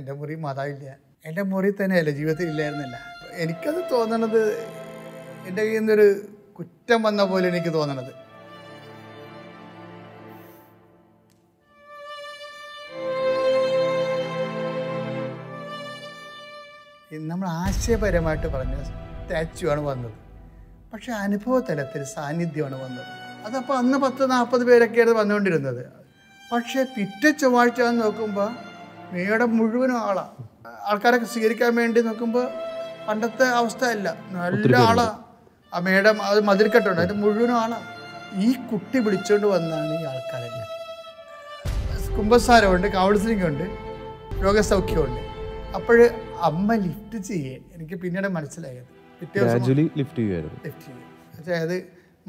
എൻ്റെ മുറി മാതാവില്ല എൻ്റെ മുറി തന്നെയല്ല ജീവിതത്തിൽ ഇല്ലായിരുന്നില്ല എനിക്കത് തോന്നണത് എൻ്റെ കയ്യിൽ നിന്നൊരു കുറ്റം വന്ന പോലെ എനിക്ക് തോന്നണത് നമ്മൾ ആശയപരമായിട്ട് പറഞ്ഞ സ്റ്റാച്ചു ആണ് വന്നത് പക്ഷേ അനുഭവ തലത്തിൽ സാന്നിധ്യമാണ് വന്നത് അതപ്പോൾ അന്ന് പത്ത് നാൽപ്പത് പേരൊക്കെയാണ് വന്നുകൊണ്ടിരുന്നത് പക്ഷേ പിറ്റ ചൊവ്വാഴ്ച നോക്കുമ്പോൾ മേടം മുഴുവനും ആളാണ് ആൾക്കാരൊക്കെ സ്വീകരിക്കാൻ വേണ്ടി നോക്കുമ്പോൾ പണ്ടത്തെ അവസ്ഥയല്ല നല്ല ആളാ ആ മേഡം അത് മതിരിക്കട്ടുണ്ട് അതിൻ്റെ മുഴുവനും ആളാണ് ഈ കുട്ടി വിളിച്ചുകൊണ്ട് വന്നാണ് ഈ ആൾക്കാരെല്ലാം കുംഭസാരമുണ്ട് കൗൺസിലിംഗ് ഉണ്ട് രോഗസൗഖ്യമുണ്ട് അപ്പോൾ അമ്മ ലിഫ്റ്റ് ചെയ്യേ എനിക്ക് പിന്നീട് മനസ്സിലായത് ലിഫ്റ്റ് ചെയ്യുമായിരുന്നു ലിഫ്റ്റ് അതായത്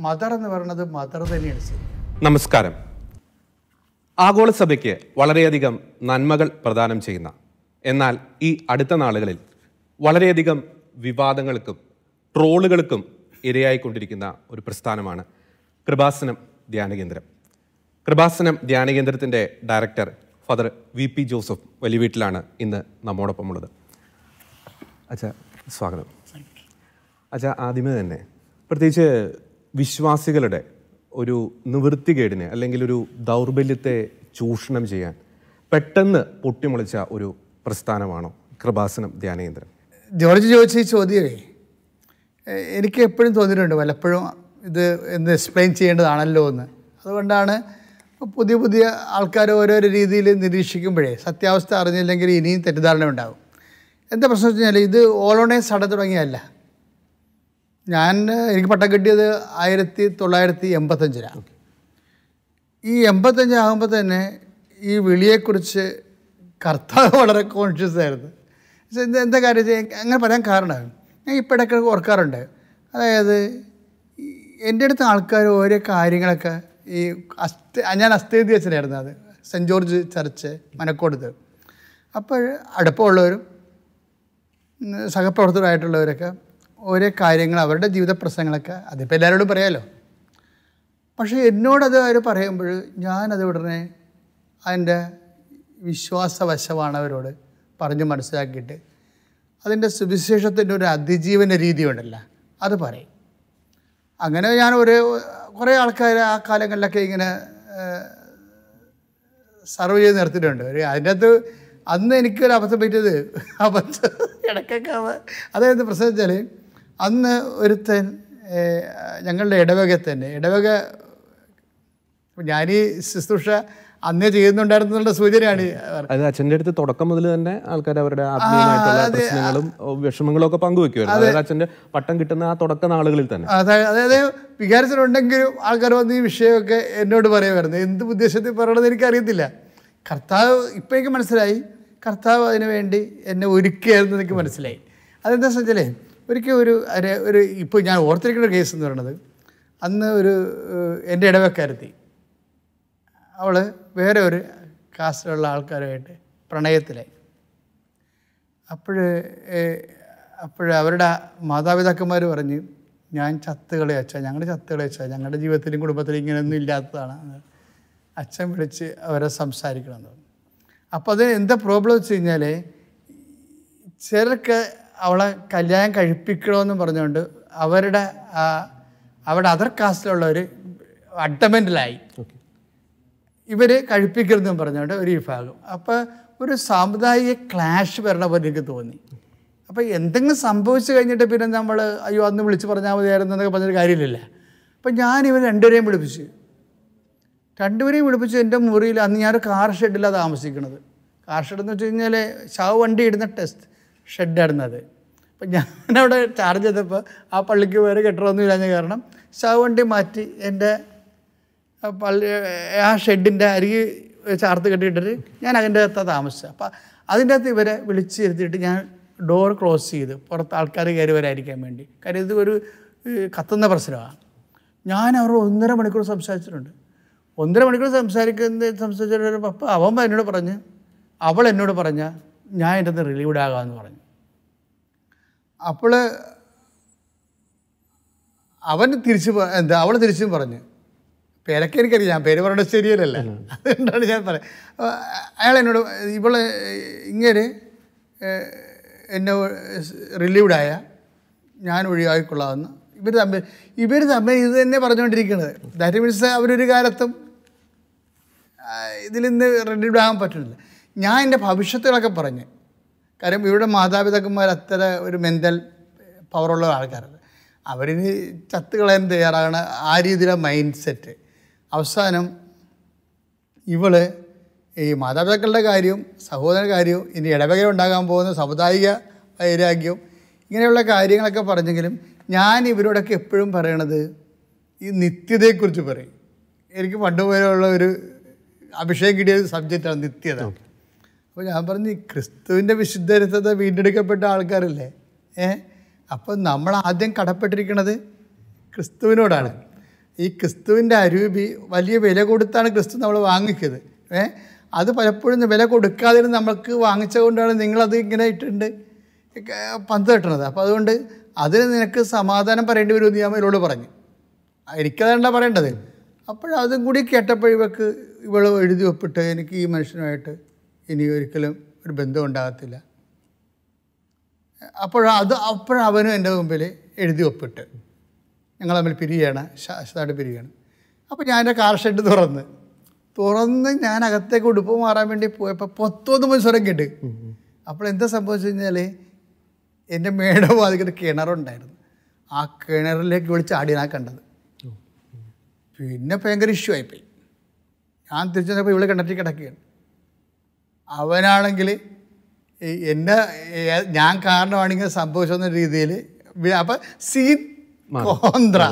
മദർ എന്ന് പറയുന്നത് മദർ തന്നെയാണ് നമസ്കാരം ആഗോള സഭയ്ക്ക് വളരെയധികം നന്മകൾ പ്രദാനം ചെയ്യുന്ന എന്നാൽ ഈ അടുത്ത നാളുകളിൽ വളരെയധികം വിവാദങ്ങൾക്കും ട്രോളുകൾക്കും ഇരയായിക്കൊണ്ടിരിക്കുന്ന ഒരു പ്രസ്ഥാനമാണ് കൃപാസനം ധ്യാനകേന്ദ്രം കൃപാസനം ധ്യാനകേന്ദ്രത്തിൻ്റെ director father V P Joseph വലിയ വീട്ടിലാണ് ഇന്ന് നമ്മോടൊപ്പം ഉള്ളത് അച്ഛാ സ്വാഗതം അച്ഛാ ആദ്യമേ തന്നെ പ്രത്യേകിച്ച് വിശ്വാസികളുടെ ഒരു നിവൃത്തികേടിനെ അല്ലെങ്കിൽ ഒരു ദൗർബല്യത്തെ ചൂഷണം ചെയ്യാൻ പെട്ടെന്ന് പൊട്ടിമുളിച്ച ഒരു പ്രസ്ഥാനമാണോ കൃപാസനം ധ്യാനേന്ദ്രൻ ജോർജ് ചോദിച്ച ഈ ചോദ്യമേ എനിക്ക് എപ്പോഴും തോന്നിയിട്ടുണ്ട് വല്ലപ്പോഴും ഇത് എന്ന് എക്സ്പ്ലെയിൻ ചെയ്യേണ്ടതാണല്ലോ എന്ന് അതുകൊണ്ടാണ് പുതിയ പുതിയ ആൾക്കാർ ഓരോരോ രീതിയിൽ നിരീക്ഷിക്കുമ്പോഴേ സത്യാവസ്ഥ അറിഞ്ഞില്ലെങ്കിൽ ഇനിയും തെറ്റിദ്ധാരണ ഉണ്ടാകും എന്താ പ്രശ്നം വെച്ച് കഴിഞ്ഞാൽ ഇത് ഓളോണേ സട തുടങ്ങിയല്ല ഞാൻ എനിക്ക് പട്ടം കിട്ടിയത് ആയിരത്തി തൊള്ളായിരത്തി എൺപത്തഞ്ചിനാണ് ഈ എൺപത്തഞ്ചാകുമ്പോൾ തന്നെ ഈ വിളിയെക്കുറിച്ച് കർത്താവ് വളരെ കോൺഷ്യസ് ആയിരുന്നു എന്താ കാര്യം അങ്ങനെ പറയാൻ കാരണം ഞാൻ ഇപ്പോൾ ഇടയ്ക്ക് ഓർക്കാറുണ്ട് അതായത് എൻ്റെ അടുത്ത് ആൾക്കാർ ഓരോ കാര്യങ്ങളൊക്കെ ഈ അസ്ഥ ഞാൻ അസ്ഥേതി അച്ഛനായിരുന്നു അത് സെൻറ്റ് ജോർജ് ചർച്ച് മനക്കോടത്ത് അപ്പോൾ അടുപ്പമുള്ളവരും സഹപ്രവർത്തകരായിട്ടുള്ളവരൊക്കെ ഓരോ കാര്യങ്ങൾ അവരുടെ ജീവിത പ്രശ്നങ്ങളൊക്കെ അതിപ്പോൾ എല്ലാവരോടും പറയാമല്ലോ പക്ഷേ എന്നോടത് അവർ പറയുമ്പോൾ ഞാനത് ഉടനെ അതിൻ്റെ വിശ്വാസവശമാണവരോട് പറഞ്ഞു പറഞ്ഞ് മനസ്സിലാക്കിയിട്ട് അതിൻ്റെ സുവിശേഷത്തിൻ്റെ ഒരു അതിജീവന ഉണ്ടല്ല അത് പറയും അങ്ങനെ ഞാൻ ഒരു കുറേ ആൾക്കാർ ആ കാലങ്ങളിലൊക്കെ ഇങ്ങനെ സർവ് ചെയ്ത് നിർത്തിയിട്ടുണ്ട് ഒരു അതിനകത്ത് അന്ന് എനിക്കൊരു അബദ്ധം പറ്റിയത് അബദ്ധം ഇടയ്ക്കൊക്കെ അതായത് പ്രശ്നം വെച്ചാൽ അന്ന് ഒരുത്തൻ ഞങ്ങളുടെ ഇടവക തന്നെ ഇടവക ഞാൻ ഈ ശുശ്രൂഷ അന്നേ ചെയ്യുന്നുണ്ടായിരുന്നുള്ള സൂചനയാണ് അത് അച്ഛൻ്റെ അടുത്ത് തുടക്കം മുതൽ തന്നെ ആൾക്കാർ അവരുടെ ആത്മീയമായിട്ടുള്ള പ്രശ്നങ്ങളും വിഷമങ്ങളും ഒക്കെ പങ്കുവെക്കുമായിരുന്നു അച്ഛൻ്റെ പട്ടം കിട്ടുന്ന ആ തുടക്ക നാളുകളിൽ തന്നെ അതായത് വികാരത്തിലുണ്ടെങ്കിലും ആൾക്കാർ വന്ന് ഈ വിഷയമൊക്കെ എന്നോട് പറയുമായിരുന്നു എന്ത് ഉദ്ദേശത്തിൽ പറയണമെന്ന് എനിക്കറിയത്തില്ല കർത്താവ് ഇപ്പം എനിക്ക് മനസ്സിലായി കർത്താവ് അതിനു വേണ്ടി എന്നെ ഒരുക്കിയായിരുന്നു എനിക്ക് മനസ്സിലായി അതെന്താ വെച്ചാലേ ഒരിക്കൽ ഒരു ഒരു ഇപ്പോൾ ഞാൻ ഓർത്തിരിക്കുന്ന കേസ് എന്ന് പറയുന്നത് അന്ന് ഒരു എൻ്റെ ഇടവക്കാരത്തി അവൾ വേറെ ഒരു കാസ്റ്റിലുള്ള ആൾക്കാരുമായിട്ട് പ്രണയത്തിലായി അപ്പോൾ അപ്പോൾ അവരുടെ മാതാപിതാക്കന്മാർ പറഞ്ഞ് ഞാൻ ചത്തുകളെ അച്ഛ ഞങ്ങളുടെ ചത്തുകളെ അച്ഛ ഞങ്ങളുടെ ജീവിതത്തിലും കുടുംബത്തിലും ഇങ്ങനെയൊന്നും ഇല്ലാത്തതാണ് അച്ഛൻ വിളിച്ച് അവരെ പറഞ്ഞു അപ്പോൾ അതിന് എന്താ പ്രോബ്ലം വെച്ച് കഴിഞ്ഞാൽ ചിലർക്ക് അവളെ കല്യാണം കഴിപ്പിക്കണമെന്ന് പറഞ്ഞുകൊണ്ട് അവരുടെ അവിടെ അതർ കാസ്റ്റിലുള്ളവർ അഡ്ഡമെൻറ്റിലായി ഇവർ കഴിപ്പിക്കരുതെന്ന് പറഞ്ഞുകൊണ്ട് ഒരു വിഭാഗം അപ്പോൾ ഒരു സാമുദായിക ക്ലാഷ് വരണ പോലെ എനിക്ക് തോന്നി അപ്പോൾ എന്തെങ്കിലും സംഭവിച്ചു കഴിഞ്ഞിട്ട് പിന്നെ നമ്മൾ അയ്യോ അന്ന് വിളിച്ച് പറഞ്ഞാൽ മതിയായിരുന്നു എന്നൊക്കെ പറഞ്ഞൊരു കാര്യമില്ല അപ്പം ഞാൻ ഇവർ രണ്ടുപേരെയും വിളിപ്പിച്ചു രണ്ടുപേരെയും വിളിപ്പിച്ചു എൻ്റെ മുറിയിൽ അന്ന് ഞാനൊരു കാർ ഷെഡിലാണ് താമസിക്കുന്നത് കാർ ഷെഡ് എന്ന് വെച്ച് കഴിഞ്ഞാൽ ശവ വണ്ടി ഇടുന്ന ടെസ്റ്റ് ഷെഡ് ഇടുന്നത് അപ്പം ഞാനവിടെ ചാർജ് ചെയ്തപ്പോൾ ആ പള്ളിക്ക് വേറെ കെട്ടണമെന്ന് ഇല്ലാഞ്ഞ കാരണം ശവണ്ടി മാറ്റി എൻ്റെ പള്ളി ആ ഷെഡിൻ്റെ അരികി ചാർത്ത് കെട്ടിയിട്ടിട്ട് ഞാൻ അതിൻ്റെ അകത്താണ് താമസിച്ചത് അപ്പം അതിൻ്റെ അകത്ത് ഇവരെ വിളിച്ചിരുത്തിയിട്ട് ഞാൻ ഡോർ ക്ലോസ് ചെയ്ത് പുറത്ത് ആൾക്കാർ കയറി വരാതിരിക്കാൻ വേണ്ടി കാര്യം ഇത് ഒരു കത്തുന്ന പ്രശ്നമാണ് ഞാൻ അവരോട് ഒന്നര മണിക്കൂർ സംസാരിച്ചിട്ടുണ്ട് ഒന്നര മണിക്കൂർ സംസാരിക്കുന്ന സംസാരിച്ചിട്ട് അപ്പം അവൻ എന്നോട് പറഞ്ഞ് അവൾ എന്നോട് പറഞ്ഞാൽ ഞാൻ എൻ്റെ അത് റിലീവ്ഡ് ആകാമെന്ന് പറഞ്ഞു അപ്പോൾ അവൻ തിരിച്ച് എന്താ അവൾ തിരിച്ചും പറഞ്ഞു പേരൊക്കെ എനിക്കറിയാം ഞാൻ പേര് പറയേണ്ടത് ശരിയല്ലല്ല അതുകൊണ്ടാണ് ഞാൻ പറയാം അയാൾ എന്നോട് ഇവള് ഇങ്ങനെ എന്നെ റിലീവ്ഡായ ഞാൻ ഒഴിവാക്കിക്കൊള്ളാമെന്ന് ഇവർ തമ്മിൽ ഇവർ തമ്മിൽ ഇത് തന്നെ പറഞ്ഞുകൊണ്ടിരിക്കുന്നത് ദാറ്റ് മീൻസ് അവരൊരു കാലത്തും ഇതിൽ നിന്ന് റിലീവ്ഡ് ആകാൻ പറ്റുന്നില്ല ഞാൻ എൻ്റെ ഭവിഷ്യത്തുകളൊക്കെ പറഞ്ഞ് കാര്യം ഇവിടെ മാതാപിതാക്കന്മാർ അത്ര ഒരു മെൻ്റൽ പവറുള്ള ആൾക്കാരല്ല അവരിന് ചത്തുകളയാൻ തയ്യാറാണ് ആ രീതിയിലാണ് മൈൻഡ് സെറ്റ് അവസാനം ഇവൾ ഈ മാതാപിതാക്കളുടെ കാര്യവും സഹോദര കാര്യവും ഇനി ഇടവകയിൽ ഉണ്ടാകാൻ പോകുന്ന സമുദായിക വൈരാഗ്യവും ഇങ്ങനെയുള്ള കാര്യങ്ങളൊക്കെ പറഞ്ഞെങ്കിലും ഞാൻ ഇവരോടൊക്കെ എപ്പോഴും പറയണത് ഈ നിത്യതയെക്കുറിച്ച് പറയും എനിക്ക് പണ്ടുപോലെയുള്ള ഒരു അഭിഷേകം കിട്ടിയ സബ്ജക്റ്റാണ് നിത്യത അപ്പോൾ ഞാൻ പറഞ്ഞു ക്രിസ്തുവിൻ്റെ വിശുദ്ധരത്വത വീണ്ടെടുക്കപ്പെട്ട ആൾക്കാരല്ലേ ഏ അപ്പോൾ നമ്മൾ ആദ്യം കടപ്പെട്ടിരിക്കുന്നത് ക്രിസ്തുവിനോടാണ് ഈ ക്രിസ്തുവിൻ്റെ അരൂപി വലിയ വില കൊടുത്താണ് ക്രിസ്തു നമ്മൾ വാങ്ങിക്കുന്നത് ഏ അത് പലപ്പോഴും വില കൊടുക്കാതിരുന്ന് നമ്മൾക്ക് വാങ്ങിച്ചുകൊണ്ടാണ് നിങ്ങളത് ഇങ്ങനെ ഇട്ടുണ്ട് പന്ത് തട്ടണത് അപ്പോൾ അതുകൊണ്ട് അതിന് നിനക്ക് സമാധാനം പറയേണ്ടി വരുമെന്ന് ഞാൻ ഇവളോട് പറഞ്ഞു എനിക്കതല്ല പറയേണ്ടത് അപ്പോഴതും കൂടി കേട്ടപ്പോഴിവക്ക് ഇവൾ എഴുതി ഒപ്പിട്ട് എനിക്ക് ഈ മനുഷ്യനുമായിട്ട് ഇനി ഒരിക്കലും ഒരു ബന്ധം ഉണ്ടാകത്തില്ല അപ്പോഴ അത് അപ്പോഴവനും എൻ്റെ മുമ്പിൽ എഴുതി ഒപ്പിട്ട് ഞങ്ങൾ തമ്മിൽ പിരിയാണ് ശാശ്വതമായിട്ട് പിരിയാണ് അപ്പോൾ ഞാൻ എൻ്റെ കാർ ഷെഡ് തുറന്ന് തുറന്ന് ഞാൻ അകത്തേക്ക് ഉടുപ്പ് മാറാൻ വേണ്ടി പോയപ്പോൾ പൊത്തോന്ന് പോയി സ്വരം കേട്ട് അപ്പോൾ എന്താ സംഭവിച്ചു കഴിഞ്ഞാൽ എൻ്റെ മേട വാതിക്കൽ കിണറുണ്ടായിരുന്നു ആ കിണറിലേക്ക് വിളിച്ച് ആടിനാ കണ്ടത് പിന്നെ ഭയങ്കര ഇഷ്യൂ ആയിപ്പോയി ഞാൻ തിരിച്ചു വന്നപ്പോൾ ഇവിടെ കിണറ്റിൽ കിടക്കുകയാണ് അവനാണെങ്കിൽ എന്നെ ഞാൻ കാരണമാണെങ്കിൽ സംഭവിച്ചെന്ന രീതിയിൽ അപ്പം സീൻ കോന്ദ്ര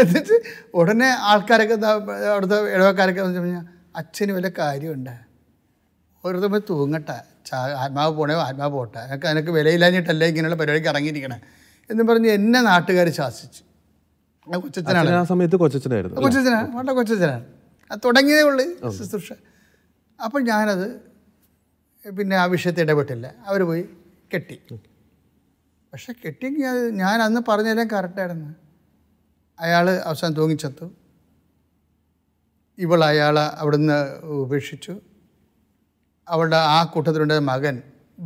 എന്നിട്ട് ഉടനെ ആൾക്കാരൊക്കെ അവിടുത്തെ ഇടവക്കാരൊക്കെ എന്ന് പറഞ്ഞാൽ അച്ഛന് വല്ല കാര്യമുണ്ട് ഓരോരുത്തർ പോയി തൂങ്ങട്ട ആത്മാവ് പോണേ ആത്മാവ് പോട്ടെ എനിക്ക് എനിക്ക് വിലയില്ലാഞ്ഞിട്ടല്ലേ ഇങ്ങനെയുള്ള പരിപാടിക്ക് ഇറങ്ങിയിരിക്കണേ എന്ന് പറഞ്ഞ് എന്നെ നാട്ടുകാർ ശാസിച്ചു കൊച്ചനാണ് ആ സമയത്ത് കൊച്ചനായിരുന്നു കൊച്ചനാണ് വളരെ കൊച്ചനാണ് തുടങ്ങിയതേ ഉള്ളൂ ശുശ്രൂഷ അപ്പോൾ ഞാനത് പിന്നെ ആ വിഷയത്തിൽ ഇടപെട്ടില്ല അവർ പോയി കെട്ടി പക്ഷെ കെട്ടിയെങ്കിൽ അത് ഞാൻ അന്ന് പറഞ്ഞതെല്ലാം കറക്റ്റായിരുന്നു അയാൾ അവസാനം തൂങ്ങിച്ചത്തു ഇവൾ അയാൾ അവിടുന്ന് ഉപേക്ഷിച്ചു അവളുടെ ആ കൂട്ടത്തിലുണ്ടായ മകൻ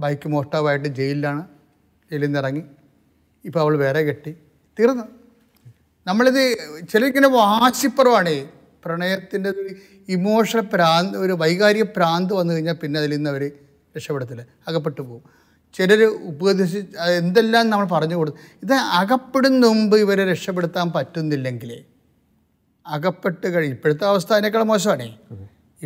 ബൈക്ക് മോഷ്ടാവായിട്ട് ജയിലിലാണ് ജയിലിൽ നിന്ന് ഇറങ്ങി ഇപ്പോൾ അവൾ വേറെ കെട്ടി തീർന്നു നമ്മളിത് ചിലർക്കിങ്ങനെ വാശിപ്പുറമാണ് പ്രണയത്തിൻ്റെ ഒരു ഇമോഷണൽ പ്രാന്ത് ഒരു വൈകാരിക പ്രാന്ത് വന്നു കഴിഞ്ഞാൽ പിന്നെ അതിൽ നിന്ന് അവർ രക്ഷപ്പെടത്തില്ല അകപ്പെട്ടു പോകും ചിലർ ഉപദേശി എന്തെല്ലാം നമ്മൾ പറഞ്ഞു കൊടുത്തു ഇത് അകപ്പെടുന്ന മുമ്പ് ഇവരെ രക്ഷപ്പെടുത്താൻ പറ്റുന്നില്ലെങ്കിൽ അകപ്പെട്ട് കഴിയും ഇപ്പോഴത്തെ അവസ്ഥ അതിനേക്കാൾ മോശമാണേ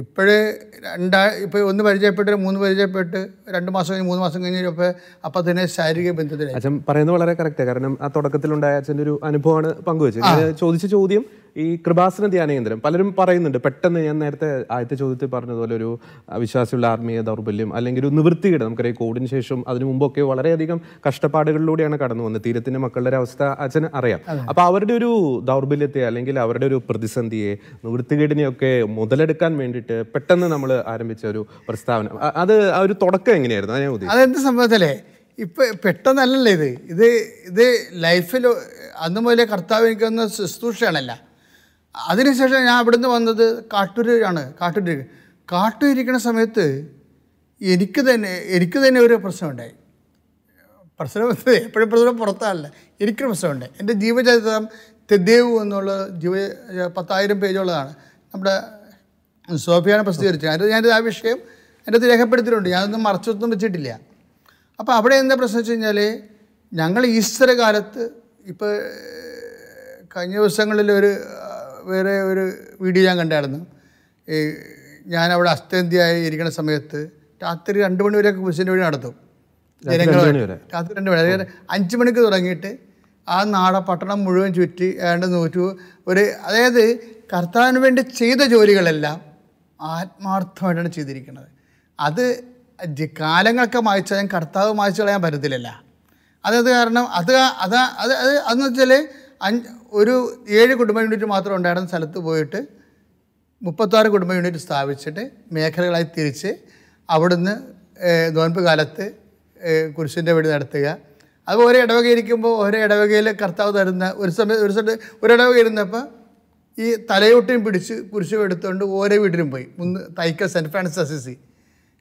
ഇപ്പോഴേ രണ്ടാ ഇപ്പോൾ ഒന്ന് പരിചയപ്പെട്ട് മൂന്ന് പരിചയപ്പെട്ട് രണ്ട് മാസം കഴിഞ്ഞ് മൂന്ന് മാസം കഴിഞ്ഞപ്പോൾ അപ്പം തന്നെ ശാരീരിക ബന്ധത്തിലായി അച്ഛൻ പറയുന്നത് വളരെ കറക്റ്റാണ് കാരണം ആ തുടക്കത്തിലുണ്ടായ അച്ഛൻ്റെ ഒരു അനുഭവമാണ് പങ്കുവച്ചത് ഞാൻ ചോദിച്ച ചോദ്യം ഈ കൃപാസന ധ്യാനകേന്ദ്രം പലരും പറയുന്നുണ്ട് പെട്ടെന്ന് ഞാൻ നേരത്തെ ആദ്യത്തെ ചോദ്യത്തിൽ പറഞ്ഞതുപോലെ ഒരു അവിശ്വാസിയുള്ള ആത്മീയ ദൗർബല്യം അല്ലെങ്കിൽ ഒരു നിവൃത്തികേട് നമുക്കറിയാം കോവിഡിന് ശേഷം അതിനു മുമ്പൊക്കെ വളരെയധികം കഷ്ടപ്പാടുകളിലൂടെയാണ് കടന്നു വന്നത് തീരത്തിൻ്റെ മക്കളുടെ ഒരു അവസ്ഥ അച്ഛൻ അറിയാം അപ്പോൾ അവരുടെ ഒരു ദൗർബല്യത്തെ അല്ലെങ്കിൽ അവരുടെ ഒരു പ്രതിസന്ധിയെ നിവൃത്തികേടിനെയൊക്കെ മുതലെടുക്കാൻ വേണ്ടി വേണ്ടിയിട്ട് പെട്ടെന്ന് നമ്മൾ ആരംഭിച്ച ഒരു പ്രസ്താവന അത് ആ ഒരു തുടക്കം എങ്ങനെയായിരുന്നു അതിനെ ഉദ്ദേശിച്ചത് അതെന്ത് സംഭവത്തിലേ ഇപ്പം പെട്ടെന്നല്ലല്ലേ ഇത് ഇത് ഇത് ലൈഫിൽ അന്ന് മുതലേ കർത്താവ് എനിക്കൊന്ന് ശുശ്രൂഷയാണല്ല അതിനുശേഷം ഞാൻ അവിടുന്ന് വന്നത് കാട്ടൂരാണ് കാട്ടൂര് ഇരിക്കുന്ന സമയത്ത് എനിക്ക് തന്നെ എനിക്ക് തന്നെ ഒരു പ്രശ്നമുണ്ടായി പ്രശ്നം എപ്പോഴും പ്രശ്നം പുറത്താണല്ല എനിക്കൊരു ഉണ്ട് എൻ്റെ ജീവചരിത്രം തെദ്ദേവു എന്നുള്ള ജീവ പത്തായിരം പേജുള്ളതാണ് നമ്മുടെ സോഫിയാണ് പ്രസിദ്ധീകരിച്ചത് അതിൻ്റെ ഞാൻ ആ വിഷയം എൻ്റെ അത് രേഖപ്പെടുത്തിയിട്ടുണ്ട് ഞാനൊന്നും മറച്ചൊന്നും വെച്ചിട്ടില്ല അപ്പോൾ അവിടെ എന്താ പ്രശ്നം വെച്ച് കഴിഞ്ഞാൽ ഞങ്ങൾ ഈസ്റ്റർ കാലത്ത് ഇപ്പോൾ കഴിഞ്ഞ ദിവസങ്ങളിൽ ഒരു വേറെ ഒരു വീഡിയോ ഞാൻ കണ്ടായിരുന്നു ഈ ഞാനവിടെ അസ്തന്തിയായി ഇരിക്കുന്ന സമയത്ത് രാത്രി രണ്ട് മണി വരെയൊക്കെ കുരിശിൻ്റെ വഴി നടത്തും ജനങ്ങളെ രാത്രി രണ്ട് മണി അഞ്ച് മണിക്ക് തുടങ്ങിയിട്ട് ആ നാട പട്ടണം മുഴുവൻ ചുറ്റി ഏതാണ്ട് നൂറ്റു ഒരു അതായത് കർത്താവിന് വേണ്ടി ചെയ്ത ജോലികളെല്ലാം ആത്മാർത്ഥമായിട്ടാണ് ചെയ്തിരിക്കുന്നത് അത് കാലങ്ങളൊക്കെ മായച്ചു കളയാൻ കർത്താവ് മായച്ചു കളയാൻ പറ്റത്തില്ലല്ല അതത് കാരണം അത് അത് അത് അത് അതെന്ന് വെച്ചാൽ അഞ്ച് ഒരു ഏഴ് കുടുംബ യൂണിറ്റ് മാത്രം ഉണ്ടായിരുന്ന സ്ഥലത്ത് പോയിട്ട് മുപ്പത്താറ് കുടുംബ യൂണിറ്റ് സ്ഥാപിച്ചിട്ട് മേഖലകളായി തിരിച്ച് അവിടുന്ന് നോൻപ് കാലത്ത് കുരിശിൻ്റെ വീട് നടത്തുക അത് ഓരോ ഇടവകയിരിക്കുമ്പോൾ ഓരോ ഇടവകയിൽ കർത്താവ് തരുന്ന ഒരു സമയം ഒരു സ്ഥലത്ത് ഒരു ഇടവകയിരുന്നപ്പോൾ ഇരുന്നപ്പോൾ ഈ തലയോട്ടിയും പിടിച്ച് കുരിശും എടുത്തുകൊണ്ട് ഓരോ വീട്ടിലും പോയി മുന്ന് തൈക്ക സെൻറ്റ് ഫ്രാൻസിസ് അസിസി